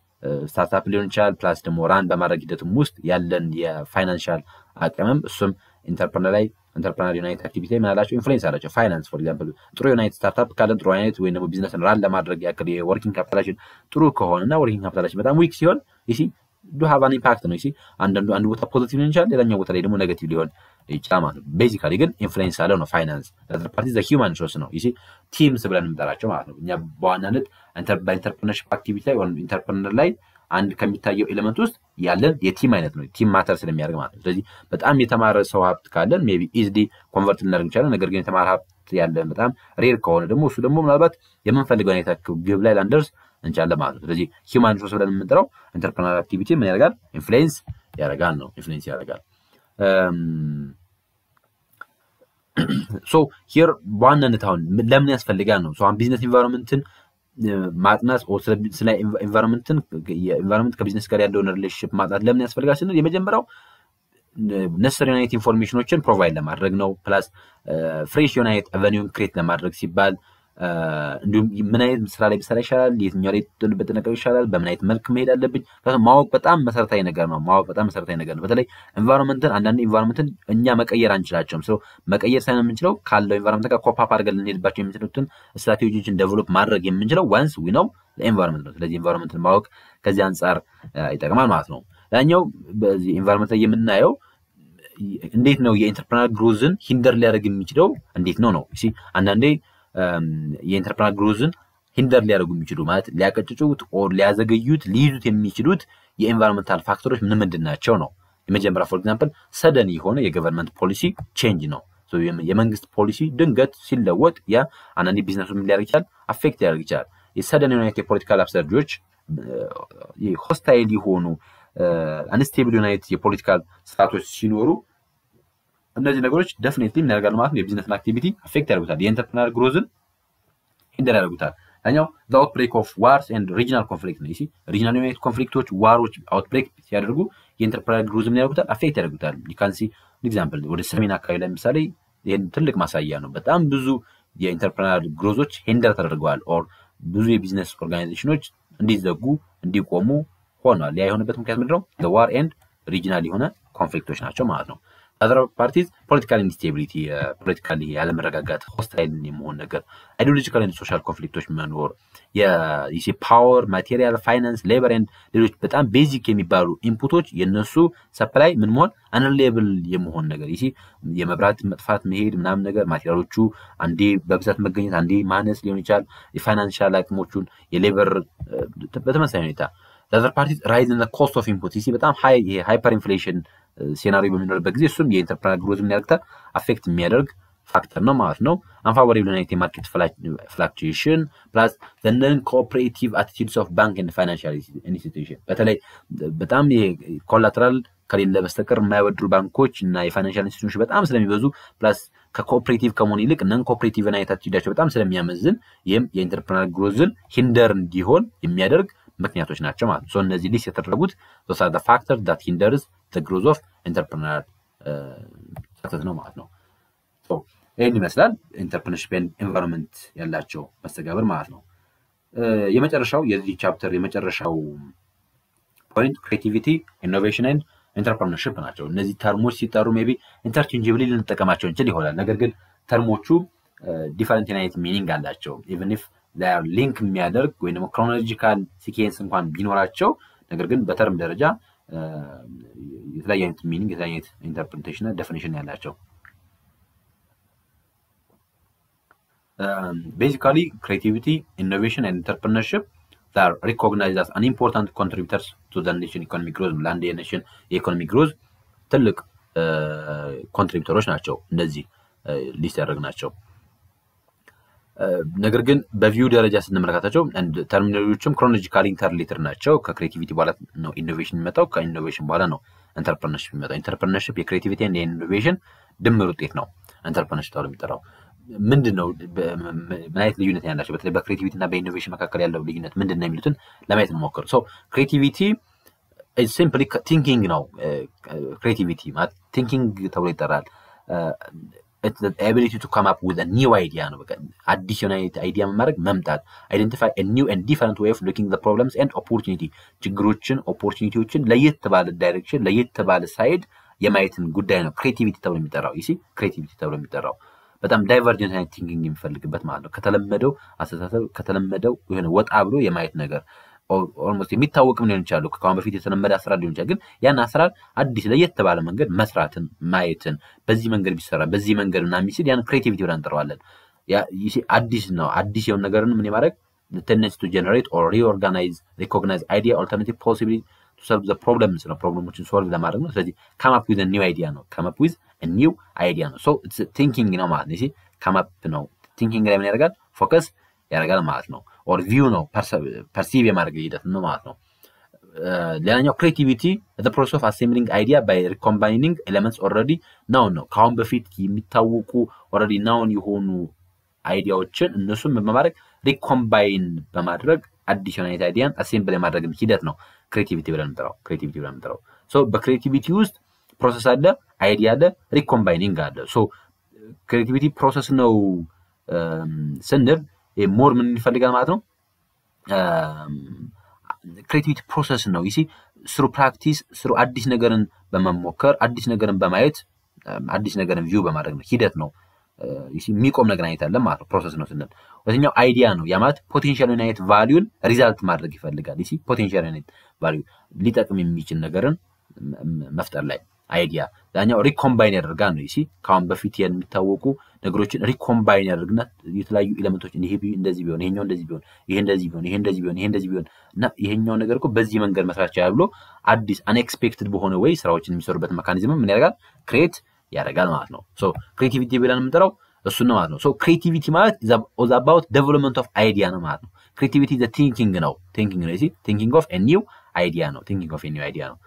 ስታርታፕ ሊሆን ይችላል። ፕላስ ደግሞ ራን በማድረግ ሂደትም ውስጥ ያለን የፋይናንሻል አቅምም እሱም ኢንተርፕረነር ላይ ኢንተርፕረነር ዩናይት አክቲቪቲ ላይ ምናላቸው ኢንፍሉዌንስ አላቸው። ፋይናንስ ፎር ኤግዛምፕል ጥሩ ዩናይት ስታርታፕ ካለን ጥሩ አይነት ወይም ደግሞ ቢዝነስን ራን ለማድረግ ያክል የወርኪንግ ካፒታላችን ጥሩ ከሆነ እና ወርኪንግ ካፒታላችን በጣም ዊክ ሲሆን ይሲ ዱ ሀቭ አን ኢምፓክት ነው። ይሲ አንዳንዱ አንድ ቦታ ፖዚቲቭ ሊሆን ይችላል፣ ሌላኛው ቦታ ላይ ደግሞ ኔጋቲቭ ሊሆን ይችላል ማለት ነው። ቤዚካሊ ግን ኢንፍሉዌንስ አለው ነው ፋይናንስ ተር ፓርቲ ዘ ሂውማን ሶርስ ነው። ይሲ ቲምስ ብለን እንጠራቸው ማለት ነው። እኛ በዋናነት በኢንተርፕረነርሽፕ አክቲቪቲ ላይ ወይም ኢንተርፕረነር ላይ አንድ ከሚታየው ኤሌመንት ውስጥ ያለን የቲም አይነት ነው። ቲም ማተር ስለሚያደርግ ማለት ነው። ስለዚህ በጣም የተማረ ሰው ሀብት ካለን ሜይ ቢ ኢዝሊ ኮንቨርት ልናደርግ እንችላለን። ነገር ግን የተማረ ሀብት ያለን በጣም ሬር ከሆነ ደግሞ እሱ ደግሞ ምናልባት የምንፈልገው አይነት ግብ ላይ ላንደርስ እንችላለን ማለት ነው። ስለዚህ ሂውማን ሪሶርስ ብለን የምንጠራው ኢንተርፕረናር አክቲቪቲ ምን ያደርጋል? ኢንፍሉዌንስ ያደርጋል ነው። ኢንፍሉዌንስ ያደርጋል። ሶ ሂር በዋናነት አሁን ለምን ያስፈልጋል ነው። ቢዝነስ ኢንቫይሮንመንትን ማጥናት ስለ ኢንቫይሮንመንትን ኢንቫይሮንመንት ከቢዝነስ ጋር ያለውን ሪሌሽንሽፕ ማጥናት ለምን ያስፈልጋል ስንል የመጀመሪያው ነሰሪ አይነት ኢንፎርሜሽኖችን ፕሮቫይድ ለማድረግ ነው። ፕላስ ፍሬሽ የሆነ አይነት አቨኒውን ክሬት ለማድረግ ሲባል እንዲሁም ምን አይነት ስራ ላይ ብሰራ ይሻላል፣ የትኛው ላይ በጥንቃቄ ይሻላል፣ በምን አይነት መልክ መሄድ አለብኝ ማወቅ በጣም መሰረታዊ ነገር ነው። ማወቅ በጣም መሰረታዊ ነገር ነው። በተለይ ኤንቫይሮንመንትን አንዳንድ ኤንቫይሮንመንትን እኛ መቀየር አንችላቸውም። ሰው መቀየር ሳይሆን የምንችለው ካለው ኤንቫይሮንመንት ጋር ኮፓፕ አድርገን ልንሄድባቸው የምንችሉትን ስትራቴጂዎችን ደቨሎፕ ማድረግ የምንችለው ዋንስ ዊ ነው ለኤንቫይሮንመንት ነው። ስለዚህ ኤንቫይሮንመንትን ማወቅ ከዚህ አንጻር ይጠቅማል ማለት ነው። ላኛው በዚህ ኤንቫይሮንመንት ላይ የምናየው እንዴት ነው የኢንተርፕረነር ግሮዝን ሂንደር ሊያደርግ የሚችለው እንዴት ነው ነው አንዳንዴ የኢንተርፕራል ግሮዝን ሂንደር ሊያደርጉ የሚችሉ ማለት ሊያቀጭጩት ኦር ሊያዘገዩት ሊይዙት የሚችሉት የኤንቫይሮንመንታል ፋክተሮች ምን ምንድን ናቸው ነው። የመጀመሪያ ፎር ኤግዛምፕል ሰደን የሆነ የገቨርንመንት ፖሊሲ ቼንጅ ነው። የመንግስት ፖሊሲ ድንገት ሲለወጥ ያ አንዳንዴ ቢዝነሱ ምን ሊያደርግ ይችላል? አፌክት ሊያደርግ ይችላል። የሰደን የሆነ የፖለቲካል አብሰርጆች ሆስታይል የሆኑ አንስቴብል የሆነ የፖለቲካል ስርዓቶች ሲኖሩ እነዚህ ነገሮች ደፍኔትሊ ምን ያደርጋሉ ማለት ነው የቢዝነስን አክቲቪቲ አፌክት ያደርጉታል፣ የኢንተርፕሪነር ግሮዝን ሂንደር ያደርጉታል። ያኛው ዘ አውትብሬክ ኦፍ ዋርስ ኤንድ ሪጂናል ኮንፍሊክት ነው። ይሲ ሪጂናል ዩናይት ኮንፍሊክቶች ዋሮች አውትብሬክ ሲያደርጉ የኢንተርፕራይዝ ግሩዝ ምን ያደርጉታል? አፌክት ያደርጉታል። ዩካንሲ ኤግዛምፕል ወደ ሰሜን አካባቢ ላይ ምሳሌ፣ ይህን ትልቅ ማሳያ ነው። በጣም ብዙ የኢንተርፕራይዝ ግሮዞች ሄንደር ተደርገዋል። ኦር ብዙ የቢዝነስ ኦርጋናይዜሽኖች እንዲዘጉ እንዲቆሙ ሆኗል። ያ የሆነበት ምክንያት ምንድነው? ዘ ዋር ኤንድ ሪጂናል የሆነ ኮንፍሊክቶች ናቸው ማለት ነው። አዘር ፓርቲዝ ፖለቲካል ኢንስቴቢሊቲ የፖለቲካል ያለመረጋጋት ሆስታይል የመሆን ነገር አይዲዮሎጂካል ሶሻል ኮንፍሊክቶች መኖር ፓወር ማቴሪያል ፋይናንስ ሌበር ኤንድ ሌሎች በጣም ቤዚክ የሚባሉ ኢንፑቶች የነሱ ሰፕላይ ምን መሆን አንሌብል የመሆን ነገር ይህ የመብራት መጥፋት መሄድ ምናምን ነገር ማቴሪያሎቹ አንዴ በብዛት መገኘት አንዴ ማነስ ሊሆን ይችላል የፋይናንሻል አቅሞቹን የሌበር uh, በተመሳሳይ ሁኔታ ለዘር ፓርቲ ራይዝ ኮስት ኦፍ ኢንፑት ይህ በጣም ሃይፐር ኢንፍሌሽን ሴናሪ በሚኖርበት ጊዜ እሱም የኢንተርፕራይዝ ግሮዝ የሚያደርግታ አፌክት የሚያደርግ ፋክተር ነው ማለት ነው። አንፋቮሬብል ናይት የማርኬት ፍላክቹዌሽን ፕላስ ዘነን ኮኦፕሬቲቭ አቲቲዩድስ ኦፍ ባንክ ኤንድ ፋይናንሽል ኢንስቲቱሽን በተለይ በጣም ኮላተራል ከሌለ በስተቀር የማይወድሩ ባንኮች እና የፋይናንሽል ኢንስቲቱሽን በጣም ስለሚበዙ ፕላስ ከኮኦፕሬቲቭ ከመሆን ይልቅ ነን ኮኦፕሬቲቭ ናይት አቲቲዩዳቸው በጣም ስለሚያመዝን ይህም የኢንተርፕረናል ግሮዝን ሂንደር እንዲሆን የሚያደርግ ምክንያቶች ናቸው ማለት ነው። እነዚህ ሊስት የተደረጉት ፋክተር ዳት ሂንደርስ ግሮዝ ኦፍ ኢንተርፕርነር ተከተት ነው ማለት ነው። ይህን ይመስላል ኢንተርፕርነርሽፕ ኤንቫይሮንመንት ያላቸው መስተጋብር ማለት ነው። የመጨረሻው የዚህ ቻፕተር የመጨረሻው ፖይንት ክሬቲቪቲ፣ ኢኖቬሽን ኤንድ ኢንተርፕርነርሽፕ ናቸው። እነዚህ ተርሞች ሲጠሩ ሜይ ቢ ኢንተርቼንጅብሊ ልንጠቀማቸው እንችል ይሆናል። ነገር ግን ተርሞቹ ዲፈረንት አይነት ሚኒንግ አላቸው። ኢቨን ኢፍ ሊንክ የሚያደርግ ወይም ደግሞ ክሮኖሎጂካል ሲኬንስ እንኳን ቢኖራቸው ነገር ግን በተርም ደረጃ የተለያየ አይነት ሚኒንግ የተለያየ አይነት ኢንተርፕሬቴሽን ዴፊኒሽን ያላቸው ቤዚካሊ ክሬቲቪቲ ኢኖቬሽን ኢንተርፕርነርሽፕ ር ሪኮግናይዝ አስ አን ኢምፖርታንት ኮንትሪቢተርስ ቱ ኔሽን ኢኮኖሚ ግሮዝ ለአንድ የኔሽን የኢኮኖሚ ግሮዝ ትልቅ ኮንትሪቢተሮች ናቸው እነዚህ ሊስት ያደረግ ናቸው ነገር ግን በቪው ደረጃ ስንመለከታቸው ተርሚኖሎጂዎችም ክሮኖሎጂካሊ ኢንተርሌትር ናቸው። ከክሬቲቪቲ በኋላ ነው ኢኖቬሽን የሚመጣው። ከኢኖቬሽን በኋላ ነው ኢንተርፕርነርሽፕ የሚመጣው። ኢንተርፕርነርሽፕ የክሬቲቪቲ የኢኖቬሽን ድምር ውጤት ነው። ኢንተርፕርነርሽፕ ተብሎ የሚጠራው ምንድን ነው? ምን አይነት ልዩነት ያላቸው በተለይ በክሬቲቪቲ እና በኢኖቬሽን መካከል ያለው ልዩነት ምንድን ነው የሚሉትን ለማየት እንሞክር። ሶ ክሬቲቪቲ ሲምፕሊ ቲንኪንግ ነው። ክሬቲቪቲ ቲንኪንግ ተብሎ ይጠራል። ኤቢሊቲ ቱ ካም አፕ ዊዝ ኒው አይዲያ ነው። አዲስ የሆነ አይዲያ ማድረግ መምጣት፣ አይደንቲፋይ ኒው ኤንድ ዲፈረንት ዌይ ኦፍ ሉኪንግ ዘ ፕሮብለምስ ኤንድ ኦፖርቹኒቲ፣ ችግሮችን ኦፖርቹኒቲዎችን ለየት ባለ ዳይሬክሽን ለየት ባለ ሳይድ የማየትን ጉዳይ ነው ክሬቲቪቲ ተብሎ የሚጠራው ይሲ ክሬቲቪቲ ተብሎ የሚጠራው በጣም ዳይቨርጀንት አይነት ቲንኪንግ የሚፈልግበት ማለት ነው። ከተለመደው አስተሳሰብ ከተለመደው የሆነ ወጣ ብሎ የማየት ነገር ኦልሞስት የሚታወቅም ሊሆን ይችላሉ። ከአሁን በፊት የተለመደ አሰራር ሊሆን ይችላል። ግን ያን አሰራር አዲስ ለየት ባለ መንገድ መስራትን፣ ማየትን በዚህ መንገድ ቢሰራ በዚህ መንገድ እና የሚችል ያን ክሬቲቪቲ ብለን እንጠራዋለን። አዲስ ነው። አዲስ የሆን ነገርን ምን ማድረግ ቴንደንሲ ቱ ጀነሬት ኦር ሪኦርጋናይዝ ሪኮግናይዝ አይዲያ ኦልተርናቲቭ ፖሲቢሊቲ ቱ ሶልቭ ዘ ፕሮብለምስ ነው። ፕሮብለሞችን ሶልቭ ለማድረግ ነው። ስለዚህ ካም አፕ ዊዝ ኒው አይዲያ ነው። ካም አፕ ዊዝ ኒው አይዲያ ነው። ሶ ቲንኪንግ ነው ማለት ነው። ካም አፕ ነው። ቲንኪንግ ላይ ምን ያደርጋል? ፎከስ ያደርጋል ማለት ነው። ኦር ቪው ነው ፐርሲቭ የማድረግ ሂደት ነው ማለት ነው። ሌላኛው ክሬቲቪቲ ዘ ፕሮሰስ ኦፍ አሴምብሊንግ አይዲያ ባይ ሪኮምባይኒንግ ኤለመንትስ ኦልሬዲ ናውን ነው። ከአሁን በፊት የሚታወቁ ኦልሬዲ ናውን የሆኑ አይዲያዎችን እነሱን በማድረግ ሪኮምባይን በማድረግ አዲሽን አይነት አይዲያን አሴምብል የማድረግ ሂደት ነው ክሬቲቪቲ ብለን ምጠራው ክሬቲቪቲ ብለን ምጠራው። በክሬቲቪቲ ውስጥ ፕሮሰስ አለ፣ አይዲያ አለ፣ ሪኮምባይኒንግ አለ። ክሬቲቪቲ ፕሮሰስ ነው ስንል ሞር ምን ይፈልጋል ማለት ነው ክሬቲቪቲ ፕሮሰስ ነው ይሲ ስሩ ፕራክቲስ ስሩ አዲስ ነገርን በመሞከር አዲስ ነገርን በማየት አዲስ ነገርን ቪው በማድረግ ነው ሂደት ነው የሚቆም ነገር አይነት አለ ማለት ነው ፕሮሰስ ነው ስንል ሁለተኛው አይዲያ ነው ያ ማለት ፖቴንሻል አይነት ቫሊዩን ሪዛልት ማድረግ ይፈልጋል ይሲ ፖቴንሻል አይነት ቫሊዩ ሊጠቅም የሚችል ነገርን መፍጠር ላይ አይዲያ ዛኛው ሪኮምባይን ያደርጋል ነው ይሲ ከአሁን በፊት የሚታወቁ ነገሮችን ሪኮምባይን ያደርግና የተለያዩ ኤለመንቶች ይሄ እንደዚህ ቢሆን ይሄኛው እንደዚህ ቢሆን ይሄ እንደዚህ ቢሆን ይሄ እንደዚህ ቢሆን ይሄ እንደዚህ ቢሆን እና ይሄኛው ነገር እኮ በዚህ መንገድ መስራት ይችላል ብሎ አዲስ አንኤክስፔክትድ በሆነ ወይ ስራዎችን የሚሰሩበት መካኒዝም ምን ያደርጋል ክሬት ያደርጋል ማለት ነው። ሶ ክሬቲቪቲ ብለን የምንጠራው እሱን ነው ማለት ነው። ሶ ክሬቲቪቲ ማለት ኦዝ አባውት ዴቨሎፕመንት ኦፍ አይዲያ ነው ማለት ነው። ክሬቲቪቲ ዘ ቲንኪንግ ነው ቲንኪንግ ነው ቲንኪንግ ኦፍ ኒው አይዲያ ነው ቲንኪንግ ኦፍ ኒው አይዲያ ነው።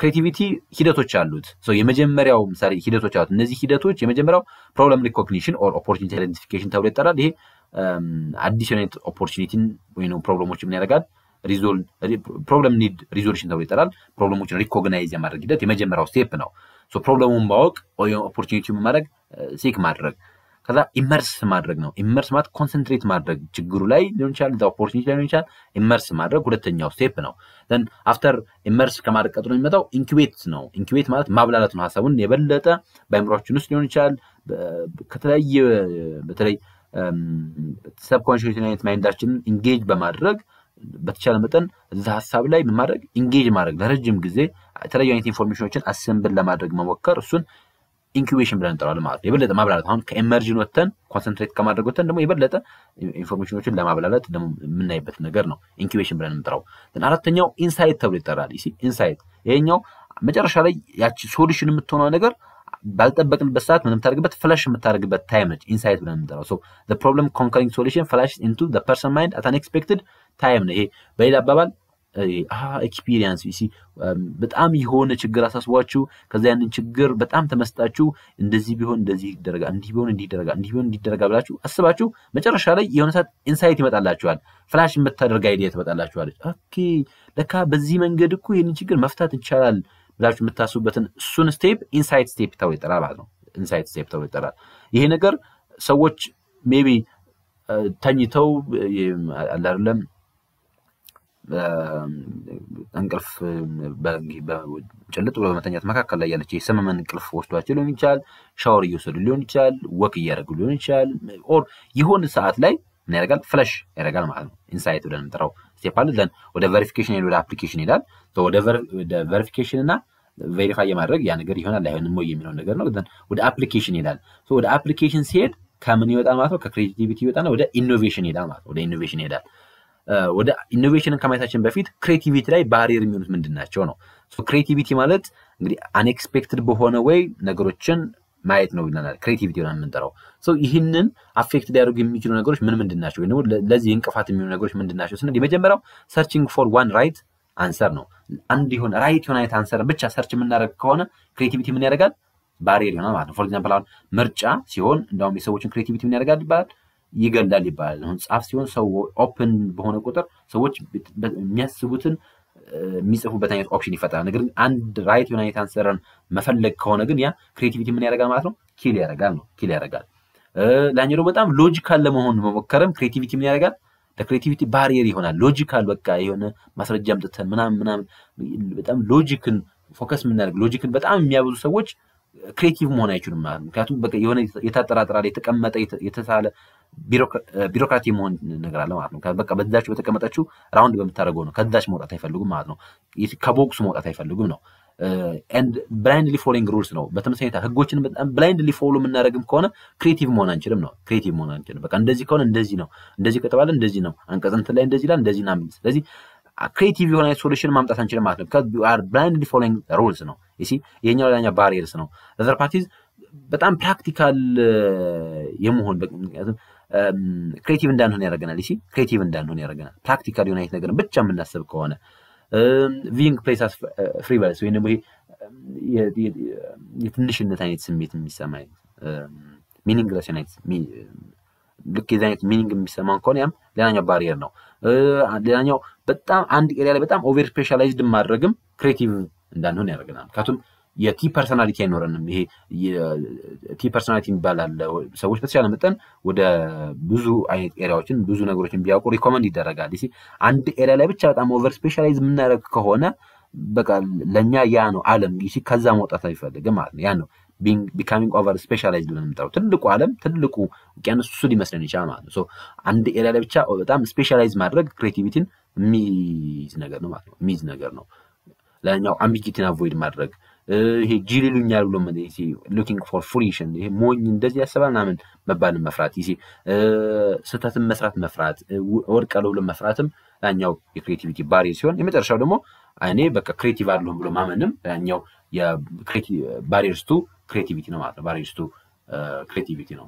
ክሬቲቪቲ ሂደቶች አሉት። የመጀመሪያው ምሳሌ ሂደቶች አሉት። እነዚህ ሂደቶች የመጀመሪያው ፕሮብለም ሪኮግኒሽን ኦር ኦፖርቹኒቲ አይደንቲፊኬሽን ተብሎ ይጠራል። ይሄ አዲስ ኦፖርቹኒቲን ወይ ፕሮብለሞች ምን ያደርጋል ፕሮብለም ኒድ ሪዞሉሽን ተብሎ ይጠራል። ፕሮብለሞችን ሪኮግናይዝ የማድረግ ሂደት የመጀመሪያው ስቴፕ ነው። ፕሮብለሙን ማወቅ ኦፖርቹኒቲውን ማድረግ ሴክ ማድረግ ከዛ ኢመርስ ማድረግ ነው። ኢመርስ ማለት ኮንሰንትሬት ማድረግ ችግሩ ላይ ሊሆን ይችላል፣ እዛ ኦፖርቹኒቲ ላይ ሊሆን ይችላል። ኢመርስ ማድረግ ሁለተኛው ስቴፕ ነው። ዘን አፍተር ኢመርስ ከማድረግ ቀጥሎ የሚመጣው ኢንኩቤት ነው። ኢንኩቤት ማለት ማብላላት ነው። ሀሳቡን የበለጠ በአእምሯችን ውስጥ ሊሆን ይችላል። ከተለያየ በተለይ ሰብኮንሽስ አይነት ማይንዳችን ኢንጌጅ በማድረግ በተቻለ መጠን እዛ ሀሳብ ላይ ማድረግ ኢንጌጅ ማድረግ ለረጅም ጊዜ የተለያዩ አይነት ኢንፎርሜሽኖችን አሰምብል ለማድረግ መሞከር እሱን ኢንኩቤሽን ብለን እንጠራዋለን ማለት ነው። የበለጠ ማብላላት አሁን ከኤመርጂን ወተን ኮንሰንትሬት ከማድረግ ወተን ደግሞ የበለጠ ኢንፎርሜሽኖችን ለማብላላት ደግሞ የምናይበት ነገር ነው ኢንኩቤሽን ብለን እንጠራው። አራተኛው ኢንሳይት ተብሎ ይጠራል። ኢንሳይት ይሄኛው መጨረሻ ላይ ያቺ ሶሉሽን የምትሆነው ነገር ባልጠበቅንበት ሰዓት ምን የምታደርግበት ፍላሽ የምታደርግበት ታይም ነች። ኢንሳይት ብለን የምንጠራው ሶ ፕሮብለም ኮንከሪንግ ሶሉሽን ፍላሽ ኢንቱ ፐርሰን ማይንድ አት አንኤክስፔክትድ ታይም ነው። ይሄ በሌላ አባባል ኤክስፒሪየንስ በጣም የሆነ ችግር አሳስቧችሁ ከዛ ያንን ችግር በጣም ተመስጣችሁ እንደዚህ ቢሆን እንደዚህ ይደረጋ እንዲህ ቢሆን እንዲህ ይደረጋ እንዲህ ቢሆን እንዲህ ይደረጋ ብላችሁ አስባችሁ መጨረሻ ላይ የሆነ ሰዓት ኢንሳይት ይመጣላችኋል። ፍላሽ የምታደርግ አይዲያ ትመጣላችኋለች። ኦኬ ለካ በዚህ መንገድ እኮ ይህንን ችግር መፍታት ይቻላል ብላችሁ የምታስቡበትን እሱን ስቴፕ ኢንሳይት ስቴፕ ተብሎ ይጠራል ማለት ነው። ኢንሳይት ስቴፕ ተብሎ ይጠራል። ይሄ ነገር ሰዎች ሜቢ ተኝተው አላለም እንቅልፍ ጭልጥ ብሎ በመተኛት መካከል ላይ ያለች የሰመመን እንቅልፍ ወስዷቸው ሊሆን ይችላል። ሻወር እየወሰዱ ሊሆን ይችላል። ወክ እያደረጉ ሊሆን ይችላል። ኦር የሆነ ሰዓት ላይ ምን ያደርጋል? ፍለሽ ያደርጋል ማለት ነው። ኢንሳይት ብለን የምንጠራው ስቴፕ አለ። ዘን ወደ ቨሪፊኬሽን ወደ አፕሊኬሽን ይሄዳል። ወደ ቨሪፊኬሽን እና ቬሪፋይ የማድረግ ያ ነገር ይሆናል አይሆንም ወይ የሚለው ነገር ነው። ወደ አፕሊኬሽን ይሄዳል። ወደ አፕሊኬሽን ሲሄድ ከምን ይወጣል ማለት ነው? ከክሬቲቪቲ ይወጣና ወደ ኢኖቬሽን ይሄዳል ማለት ነው። ወደ ኢኖቬሽን ይሄዳል። ወደ ኢኖቬሽንን ከማየታችን በፊት ክሬቲቪቲ ላይ ባሪየር የሚሆኑት ምንድን ናቸው ነው። ክሬቲቪቲ ማለት እንግዲህ አንኤክስፔክትድ በሆነ ወይ ነገሮችን ማየት ነው ይለናል። ክሬቲቪቲ ሆና የምንጠራው ሰው ይህንን አፌክት ሊያደርጉ የሚችሉ ነገሮች ምን ምንድን ናቸው? ወይም ለዚህ እንቅፋት የሚሆኑ ነገሮች ምንድን ናቸው ስንል የመጀመሪያው ሰርችንግ ፎር ዋን ራይት አንሰር ነው። አንድ የሆነ ራይት የሆነ አይነት አንሰር ብቻ ሰርች የምናደርግ ከሆነ ክሬቲቪቲ ምን ያደርጋል? ባሪየር ይሆናል ማለት ነው። ፎር ኤግዛምፕል አሁን ምርጫ ሲሆን እንዲሁም የሰዎችን ክሬቲቪቲ ምን ያደርጋል ይባላል ይገላል ይባላል። አሁን ጻፍ ሲሆን ሰው ኦፕን በሆነ ቁጥር ሰዎች የሚያስቡትን የሚጽፉበት አይነት ኦፕሽን ይፈጠራል። ነገር ግን አንድ ራይት የሆነ አይነት አንሰረን መፈለግ ከሆነ ግን ያ ክሬቲቪቲ ምን ያደርጋል ማለት ነው? ኪል ያደርጋል ነው ኪል ያደርጋል። ላኛው በጣም ሎጂካል ለመሆን መሞከርም ክሬቲቪቲ ምን ያደርጋል? ለክሬቲቪቲ ባሪየር ይሆናል። ሎጂካል በቃ የሆነ ማስረጃ አምጥተን ምናምን ምናምን በጣም ሎጂክን ፎከስ የምናደርግ ሎጂክን በጣም የሚያበዙ ሰዎች ክሬቲቭ መሆን አይችሉም ማለት ምክንያቱም በቃ የሆነ የተጠራጠራ የተቀመጠ የተሳለ ቢሮክራቲ መሆን ነገር አለ ማለት ነው። በቃ በዛችሁ በተቀመጠችው ራውንድ በምታደርገው ነው። ከዛች መውጣት አይፈልጉም ማለት ነው። ከቦክሱ መውጣት አይፈልጉም ነው። ኤንድ ብላይንድሊ ፎሎዊንግ ሩልስ ነው። በተመሳሳይ ሁኔታ ህጎችን በጣም ብላይንድሊ ፎሎ የምናደርግም ከሆነ ክሬቲቭ መሆን አንችልም ነው። ክሬቲቭ መሆን አንችልም። በቃ እንደዚህ ከሆነ እንደዚህ ነው፣ እንደዚህ ከተባለ እንደዚህ ነው፣ አንቀጽ እንትን ላይ እንደዚህ ይላል፣ እንደዚህ ናምን። ስለዚህ ክሬቲቭ የሆነ ሶሉሽን ማምጣት አንችልም ማለት ነው። ብላይንድሊ ፎሎዊንግ ሩልስ ነው። ይሲ የኛው ላኛ ባሪየርስ ነው። ዘር ፓርቲዝ በጣም ፕራክቲካል የመሆን ምክንያቱም ክሬቲቭ እንዳንሆን ያደረገናል። ይ ክሬቲቭ እንዳንሆን ያደረገናል። ፕራክቲካል የሆነ አይነት ነገርን ብቻ የምናስብ ከሆነ ቪንግ ፕሌስ ፍሪ ቫለንስ ወይም ደግሞ የትንሽነት አይነት ስሜት የሚሰማ ሚኒንግለስ አይነት ልክ የዚ አይነት ሚኒንግ የሚሰማን ከሆነ ያም ሌላኛው ባሪየር ነው። ሌላኛው በጣም አንድ ኤሪያ ላይ በጣም ኦቨር ስፔሻላይዝድ ማድረግም ክሬቲቭ እንዳንሆን ያደርገናል። ምክንያቱም የኪ ፐርሶናሊቲ አይኖረንም። ይሄ ኪ ፐርሶናሊቲ ይባላል። ሰዎች በተቻለ መጠን ወደ ብዙ አይነት ኤሪያዎችን ብዙ ነገሮችን ቢያውቁ ሪኮመንድ ይደረጋል። አንድ ኤሪያ ላይ ብቻ በጣም ኦቨር ስፔሻላይዝ የምናደርግ ከሆነ በቃ ለእኛ ያ ነው አለም። ይህ ከዛ መውጣት አይፈልግም ማለት ነው። ያ ነው ቢካሚንግ ኦቨር ስፔሻላይዝ ብለን የምጠራው ትልቁ አለም ትልቁ ውቅያኖስ እሱ ሊመስለን ይችላል ማለት ነው። አንድ ኤሪያ ላይ ብቻ በጣም ስፔሻላይዝ ማድረግ ክሬቲቪቲን የሚይዝ ነገር ነው ማለት ነው። የሚይዝ ነገር ነው። ለኛው አምቢጊቲን አቮይድ ማድረግ ይሄ ጅል ይሉኛል ብሎ ሉኪንግ ፎር ፍሪሽን ይሄ ሞኝ እንደዚህ ያስባል ምናምን መባልን መፍራት ይዜ ስህተትን መስራት መፍራት ወድቃለሁ ብሎ መፍራትም ያኛው የክሬቲቪቲ ባሪ ሲሆን የመጨረሻው ደግሞ እኔ በቃ ክሬቲቭ አለሁ ብሎ ማመንም ያኛው ባሪርስቱ ክሬቲቪቲ ነው ማለት ነው። ባሪርስቱ ክሬቲቪቲ ነው።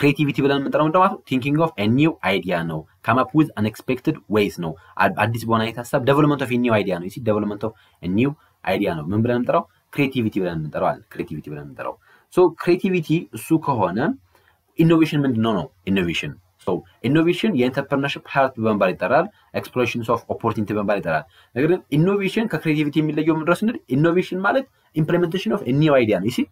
ክሬቲቪቲ ብለን የምንጠራው ምንድን ማለት ነው? ቲንኪንግ ኦፍ ኒው አይዲያ ነው። ከማፕ ዊዝ አንኤክስፔክትድ ዌይስ ነው። አዲስ በሆነ አይነት ሀሳብ ዴቨሎፕመንት ኦፍ ኒው አይዲያ ነው። ዴቨሎፕመንት ኦፍ ኒው አይዲያ ነው። ምን ብለን እንጠራው? ክሬቲቪቲ ብለን አለ። ክሬቲቪቲ ብለን እንጠራው። ሶ ክሬቲቪቲ እሱ ከሆነ ኢኖቬሽን ምንድን ነው ነው ኢኖቬሽን ኢኖቬሽን የኢንተርፕርነርሽፕ ሀያት በመባል ይጠራል። ኤክስፕሎሬሽን ኦፍ ኦፖርቹኒቲ በመባል ይጠራል። ነገር ግን ኢኖቬሽን ከክሬቲቪቲ የሚለየው ምንድረስ ስንል ኢኖቬሽን ማለት ኢምፕሊሜንቴሽን ኦፍ ኒው አይዲያ ነው። ይ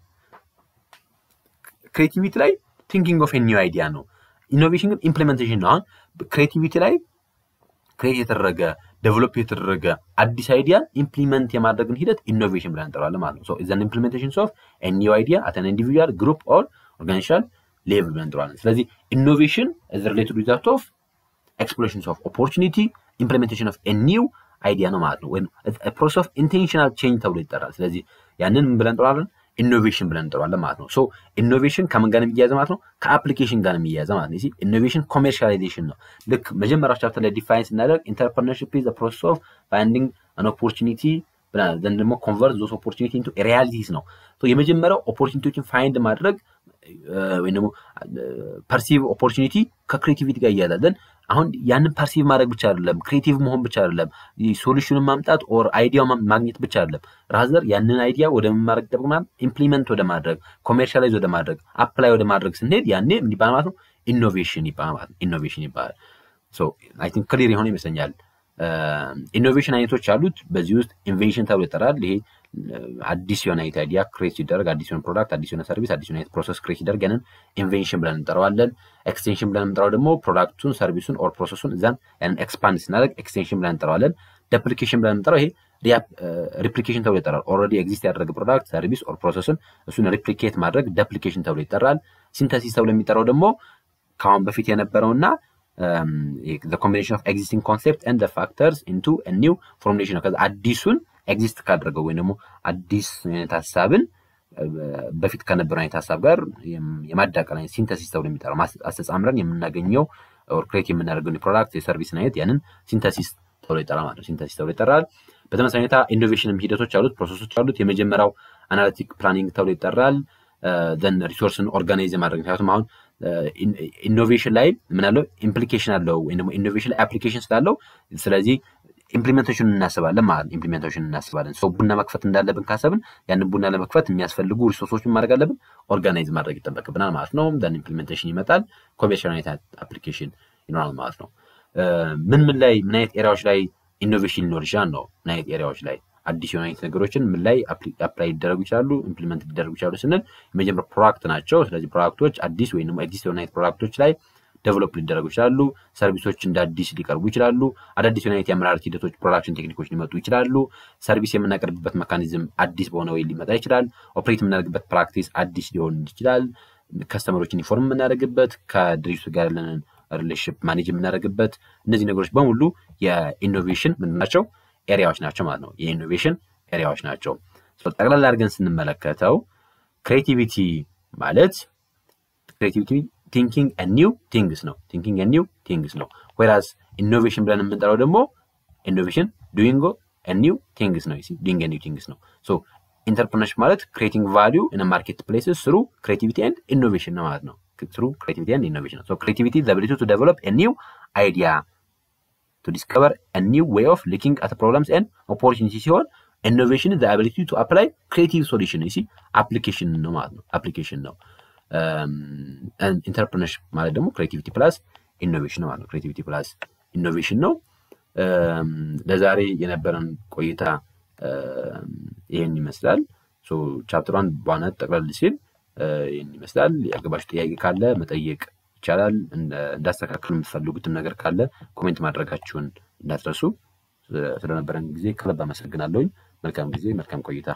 ክሬቲቪቲ ላይ ቲንኪንግ ኦፍ ኒው አይዲያ ነው። ኢኖቬሽን ግን ኢምፕሊሜንቴሽን ነው። አሁን ክሬቲቪቲ ላይ ክሬት የተደረገ ዴቨሎፕ የተደረገ አዲስ አይዲያን ኢምፕሊመንት የማድረግን ሂደት ኢኖቬሽን ብለን እንጠራለን ማለት ነው። ዘን ኢምፕሊሜንቴሽን ኦፍ ኒው አይዲያ አተን ኢንዲቪጁዋል ግሩፕ ኦር ኦርጋኒዜሽናል ሌቭል ብለን እንጠራለን። ስለዚህ ኢኖቬሽን ኢዝ ሪሌትድ ዊዝ ዛት ኦፍ ኤክስፕሎሬሽን ኦፍ ኦፖርቹኒቲ ኢምፕሊሜንቴሽን ኦፍ ኒው አይዲያ ነው ማለት ነው። ወይም ፕሮሰስ ኦፍ ኢንቴንሽናል ቼንጅ ተብሎ ይጠራል። ስለዚህ ያንን ምን ብለን እንጠራለን? ኢኖቬሽን ብለን እንጥሯለን ማለት ነው። ሶ ኢኖቬሽን ከምን ጋር የሚያያዘ ማለት ነው? ከአፕሊኬሽን ጋር የሚያያዘ ማለት ነው። ኢኖቬሽን ኮሜርሻላይዜሽን ነው። ልክ መጀመሪያ ቻፕተር ላይ ዲፋይን ስናደርግ ኢንተርፕርነርሽፕ ኢዝ ፕሮሰስ ኦፍ ፋይንዲንግ አን ኦፖርቹኒቲ ብለናል። ዘንድ ደግሞ ኮንቨርት ዞስ ኦፖርቹኒቲ ኢንቱ ሪያሊቲስ ነው። የመጀመሪያው ኦፖርቹኒቲዎችን ፋይንድ ማድረግ uh, ወይም ደግሞ ፐርሲቭ ኦፖርቹኒቲ ከክሬቲቪቲ ጋር እያያዛለን አሁን ያንን ፓርሲቭ ማድረግ ብቻ አይደለም፣ ክሬቲቭ መሆን ብቻ አይደለም፣ ሶሉሽኑን ማምጣት ኦር አይዲያው ማግኘት ብቻ አይደለም። ራዘር ያንን አይዲያ ወደ መማድረግ ጠቅማል ኢምፕሊመንት ወደ ማድረግ ኮሜርሻላይዝ ወደ ማድረግ አፕላይ ወደ ማድረግ ስንሄድ ያኔ የሚባል ማለት ነው ኢኖቬሽን ይባል ማለት ነው። ኢኖቬሽን ይባላል። ሶ አይ ቲንክ ክሊር የሆነ ይመስለኛል። ኢኖቬሽን አይነቶች አሉት። በዚህ ውስጥ ኢንቬንሽን ተብሎ ይጠራል። ይሄ አዲስ የሆነ አይዲያ ክሬት ሲደረግ አዲስ የሆነ ፕሮዳክት፣ አዲስ የሆነ ሰርቪስ፣ አዲስ የሆነ ፕሮሰስ ክሬት ሲደረግ ያንን ኢንቬንሽን ብለን እንጠራዋለን። ኤክስቴንሽን ብለን እንጠራው ደግሞ ፕሮዳክቱን፣ ሰርቪሱን ኦር ፕሮሰሱን እዛን ያንን ኤክስፓንድ ስናደርግ ኤክስቴንሽን ብለን እንጠራዋለን። ደፕሊኬሽን ብለን እንጠራው ይሄ ሪፕሊኬሽን uh, ተብሎ ይጠራል። ኦልሬዲ ኤግዚስት ያደረገ ፕሮዳክት ሰርቪስ ኦር ፕሮሰስን እሱን ሪፕሊኬት ማድረግ ደፕሊኬሽን ተብሎ ይጠራል። ሲንተሲስ ተብሎ የሚጠራው ደግሞ ከአሁን በፊት የነበረውና ኮምቢኔሽን ኦፍ ኤግዚስቲንግ ኮንሴፕት ኤንድ ፋክተርስ ኢንቱ ኒው ፎርሙሌሽን ነው። ከዛ አዲሱን ኤግዚስት ካደረገው ወይም ደግሞ አዲስ አይነት ሀሳብን በፊት ከነበረ አይነት ሀሳብ ጋር የማዳቀል አይነት ሲንተሲስ ተብሎ የሚጠራው አስተጻምረን የምናገኘው ኦር ክሬት የምናደርገውን የፕሮዳክት የሰርቪስን አይነት ያንን ሲንተሲስ ተብሎ ይጠራል ማለት ነው። ሲንተሲስ ተብሎ ይጠራል። በተመሳሳይ ሁኔታ ኢኖቬሽንም ሂደቶች አሉት፣ ፕሮሰሶች አሉት። የመጀመሪያው አናሊቲክ ፕላኒንግ ተብሎ ይጠራል። ዘን ሪሶርስን ኦርጋናይዝ የማድረግ ምክንያቱም አሁን ኢኖቬሽን ላይ ምናለው ኢምፕሊኬሽን አለው ወይም ደግሞ ኢኖቬሽን ላይ አፕሊኬሽን ስላለው ስለዚህ ኢምፕሊሜንቴሽን እናስባለን ማለት ነው። ኢምፕሊሜንቴሽን እናስባለን። ሰው ቡና መክፈት እንዳለብን ካሰብን ያን ቡና ለመክፈት የሚያስፈልጉ ሪሶርሶችን ማድረግ አለብን። ኦርጋናይዝ ማድረግ ይጠበቅብናል ማለት ነው። ን ኢምፕሊሜንቴሽን ይመጣል። ኮሜርሻላይት አፕሊኬሽን ይኖራል ማለት ነው። ምን ምን ላይ ምን አይነት ኤሪያዎች ላይ ኢኖቬሽን ሊኖር ይችላል ነው? ምን አይነት ኤሪያዎች ላይ አዲስ የሆኑ አይነት ነገሮችን ምን ላይ አፕላይ ሊደረጉ ይችላሉ፣ ኢምፕሊመንት ሊደረጉ ይችላሉ ስንል የመጀመሪያ ፕሮዳክት ናቸው። ስለዚህ ፕሮዳክቶች አዲስ ወይም ኤግዚስት የሆነ አይነት ፕሮዳክቶች ላይ ደቨሎፕ ሊደረጉ ይችላሉ። ሰርቪሶች እንደ አዲስ ሊቀርቡ ይችላሉ። አዳዲስ የሆነ የአመራረት ሂደቶች፣ ፕሮዳክሽን ቴክኒኮች ሊመጡ ይችላሉ። ሰርቪስ የምናቀርብበት መካኒዝም አዲስ በሆነ ወይ ሊመጣ ይችላል። ኦፕሬት የምናደርግበት ፕራክቲስ አዲስ ሊሆን ይችላል። ከስተመሮችን ኢንፎርም የምናደርግበት ከድርጅቱ ጋር ያለንን ሪሌሽንሽፕ ማኔጅ የምናደርግበት እነዚህ ነገሮች በሙሉ የኢኖቬሽን ምንድናቸው ኤሪያዎች ናቸው ማለት ነው። የኢኖቬሽን ኤሪያዎች ናቸው። ጠቅላላ አድርገን ስንመለከተው ክሬቲቪቲ ማለት ክሬቲቪቲ ቲንኪንግ ኒው ቲንግስ ነው ቲንኪንግ ኒው ቲንግስ ነው ወይራዝ ኢኖቬሽን ብለን የምንጠራው ደግሞ ኢኖቬሽን ዱዊንጎ ኒው ቲንግስ ነው ዱዊንግ ኒው ቲንግስ ነው ሶ ኢንተርፕርነርሽፕ ማለት ክሬቲንግ ቫሊዩ ኢን ማርኬት ፕሌስስ ስሩ ክሬቲቪቲ ኤንድ ኢኖቬሽን ነው ማለት ነው ስሩ ክሬቲቪቲ ኤንድ ኢኖቬሽን ነው ሶ ክሬቲቪቲ ዘ አቢሊቲ ቱ ዴቨሎፕ ኒው አይዲያ ቱ ዲስከቨር ኒው ዌይ ኦፍ ሉኪንግ አት ፕሮብለምስ ኤንድ ኦፖርቹኒቲ ሲሆን ኢኖቬሽን ዘ አቢሊቲ ቱ አፕላይ ክሬቲቭ ሶሉሽን ሲ አፕሊኬሽን ነው ማለት ነው አፕሊኬሽን ነው ኢንተርፕርነርሽፕ um, ማለት ደግሞ ክሬቲቪቲ ፕላስ ኢኖቬሽን ማለት ነው። ክሬቲቪቲ ፕላስ ኢኖቬሽን ነው። um, ለዛሬ የነበረን ቆይታ um, ይህን ይመስላል። ቻፕተር ዋን በዋናነት ጠቅለል ሲል uh, ይህን ይመስላል። የአገባሽ ጥያቄ ካለ መጠየቅ ይቻላል። እንዳስተካክል የምትፈልጉትም ነገር ካለ ኮሜንት ማድረጋችሁን እንዳትረሱ። ስለነበረን ጊዜ ከልብ አመሰግናለሁኝ። መልካም ጊዜ፣ መልካም ቆይታ።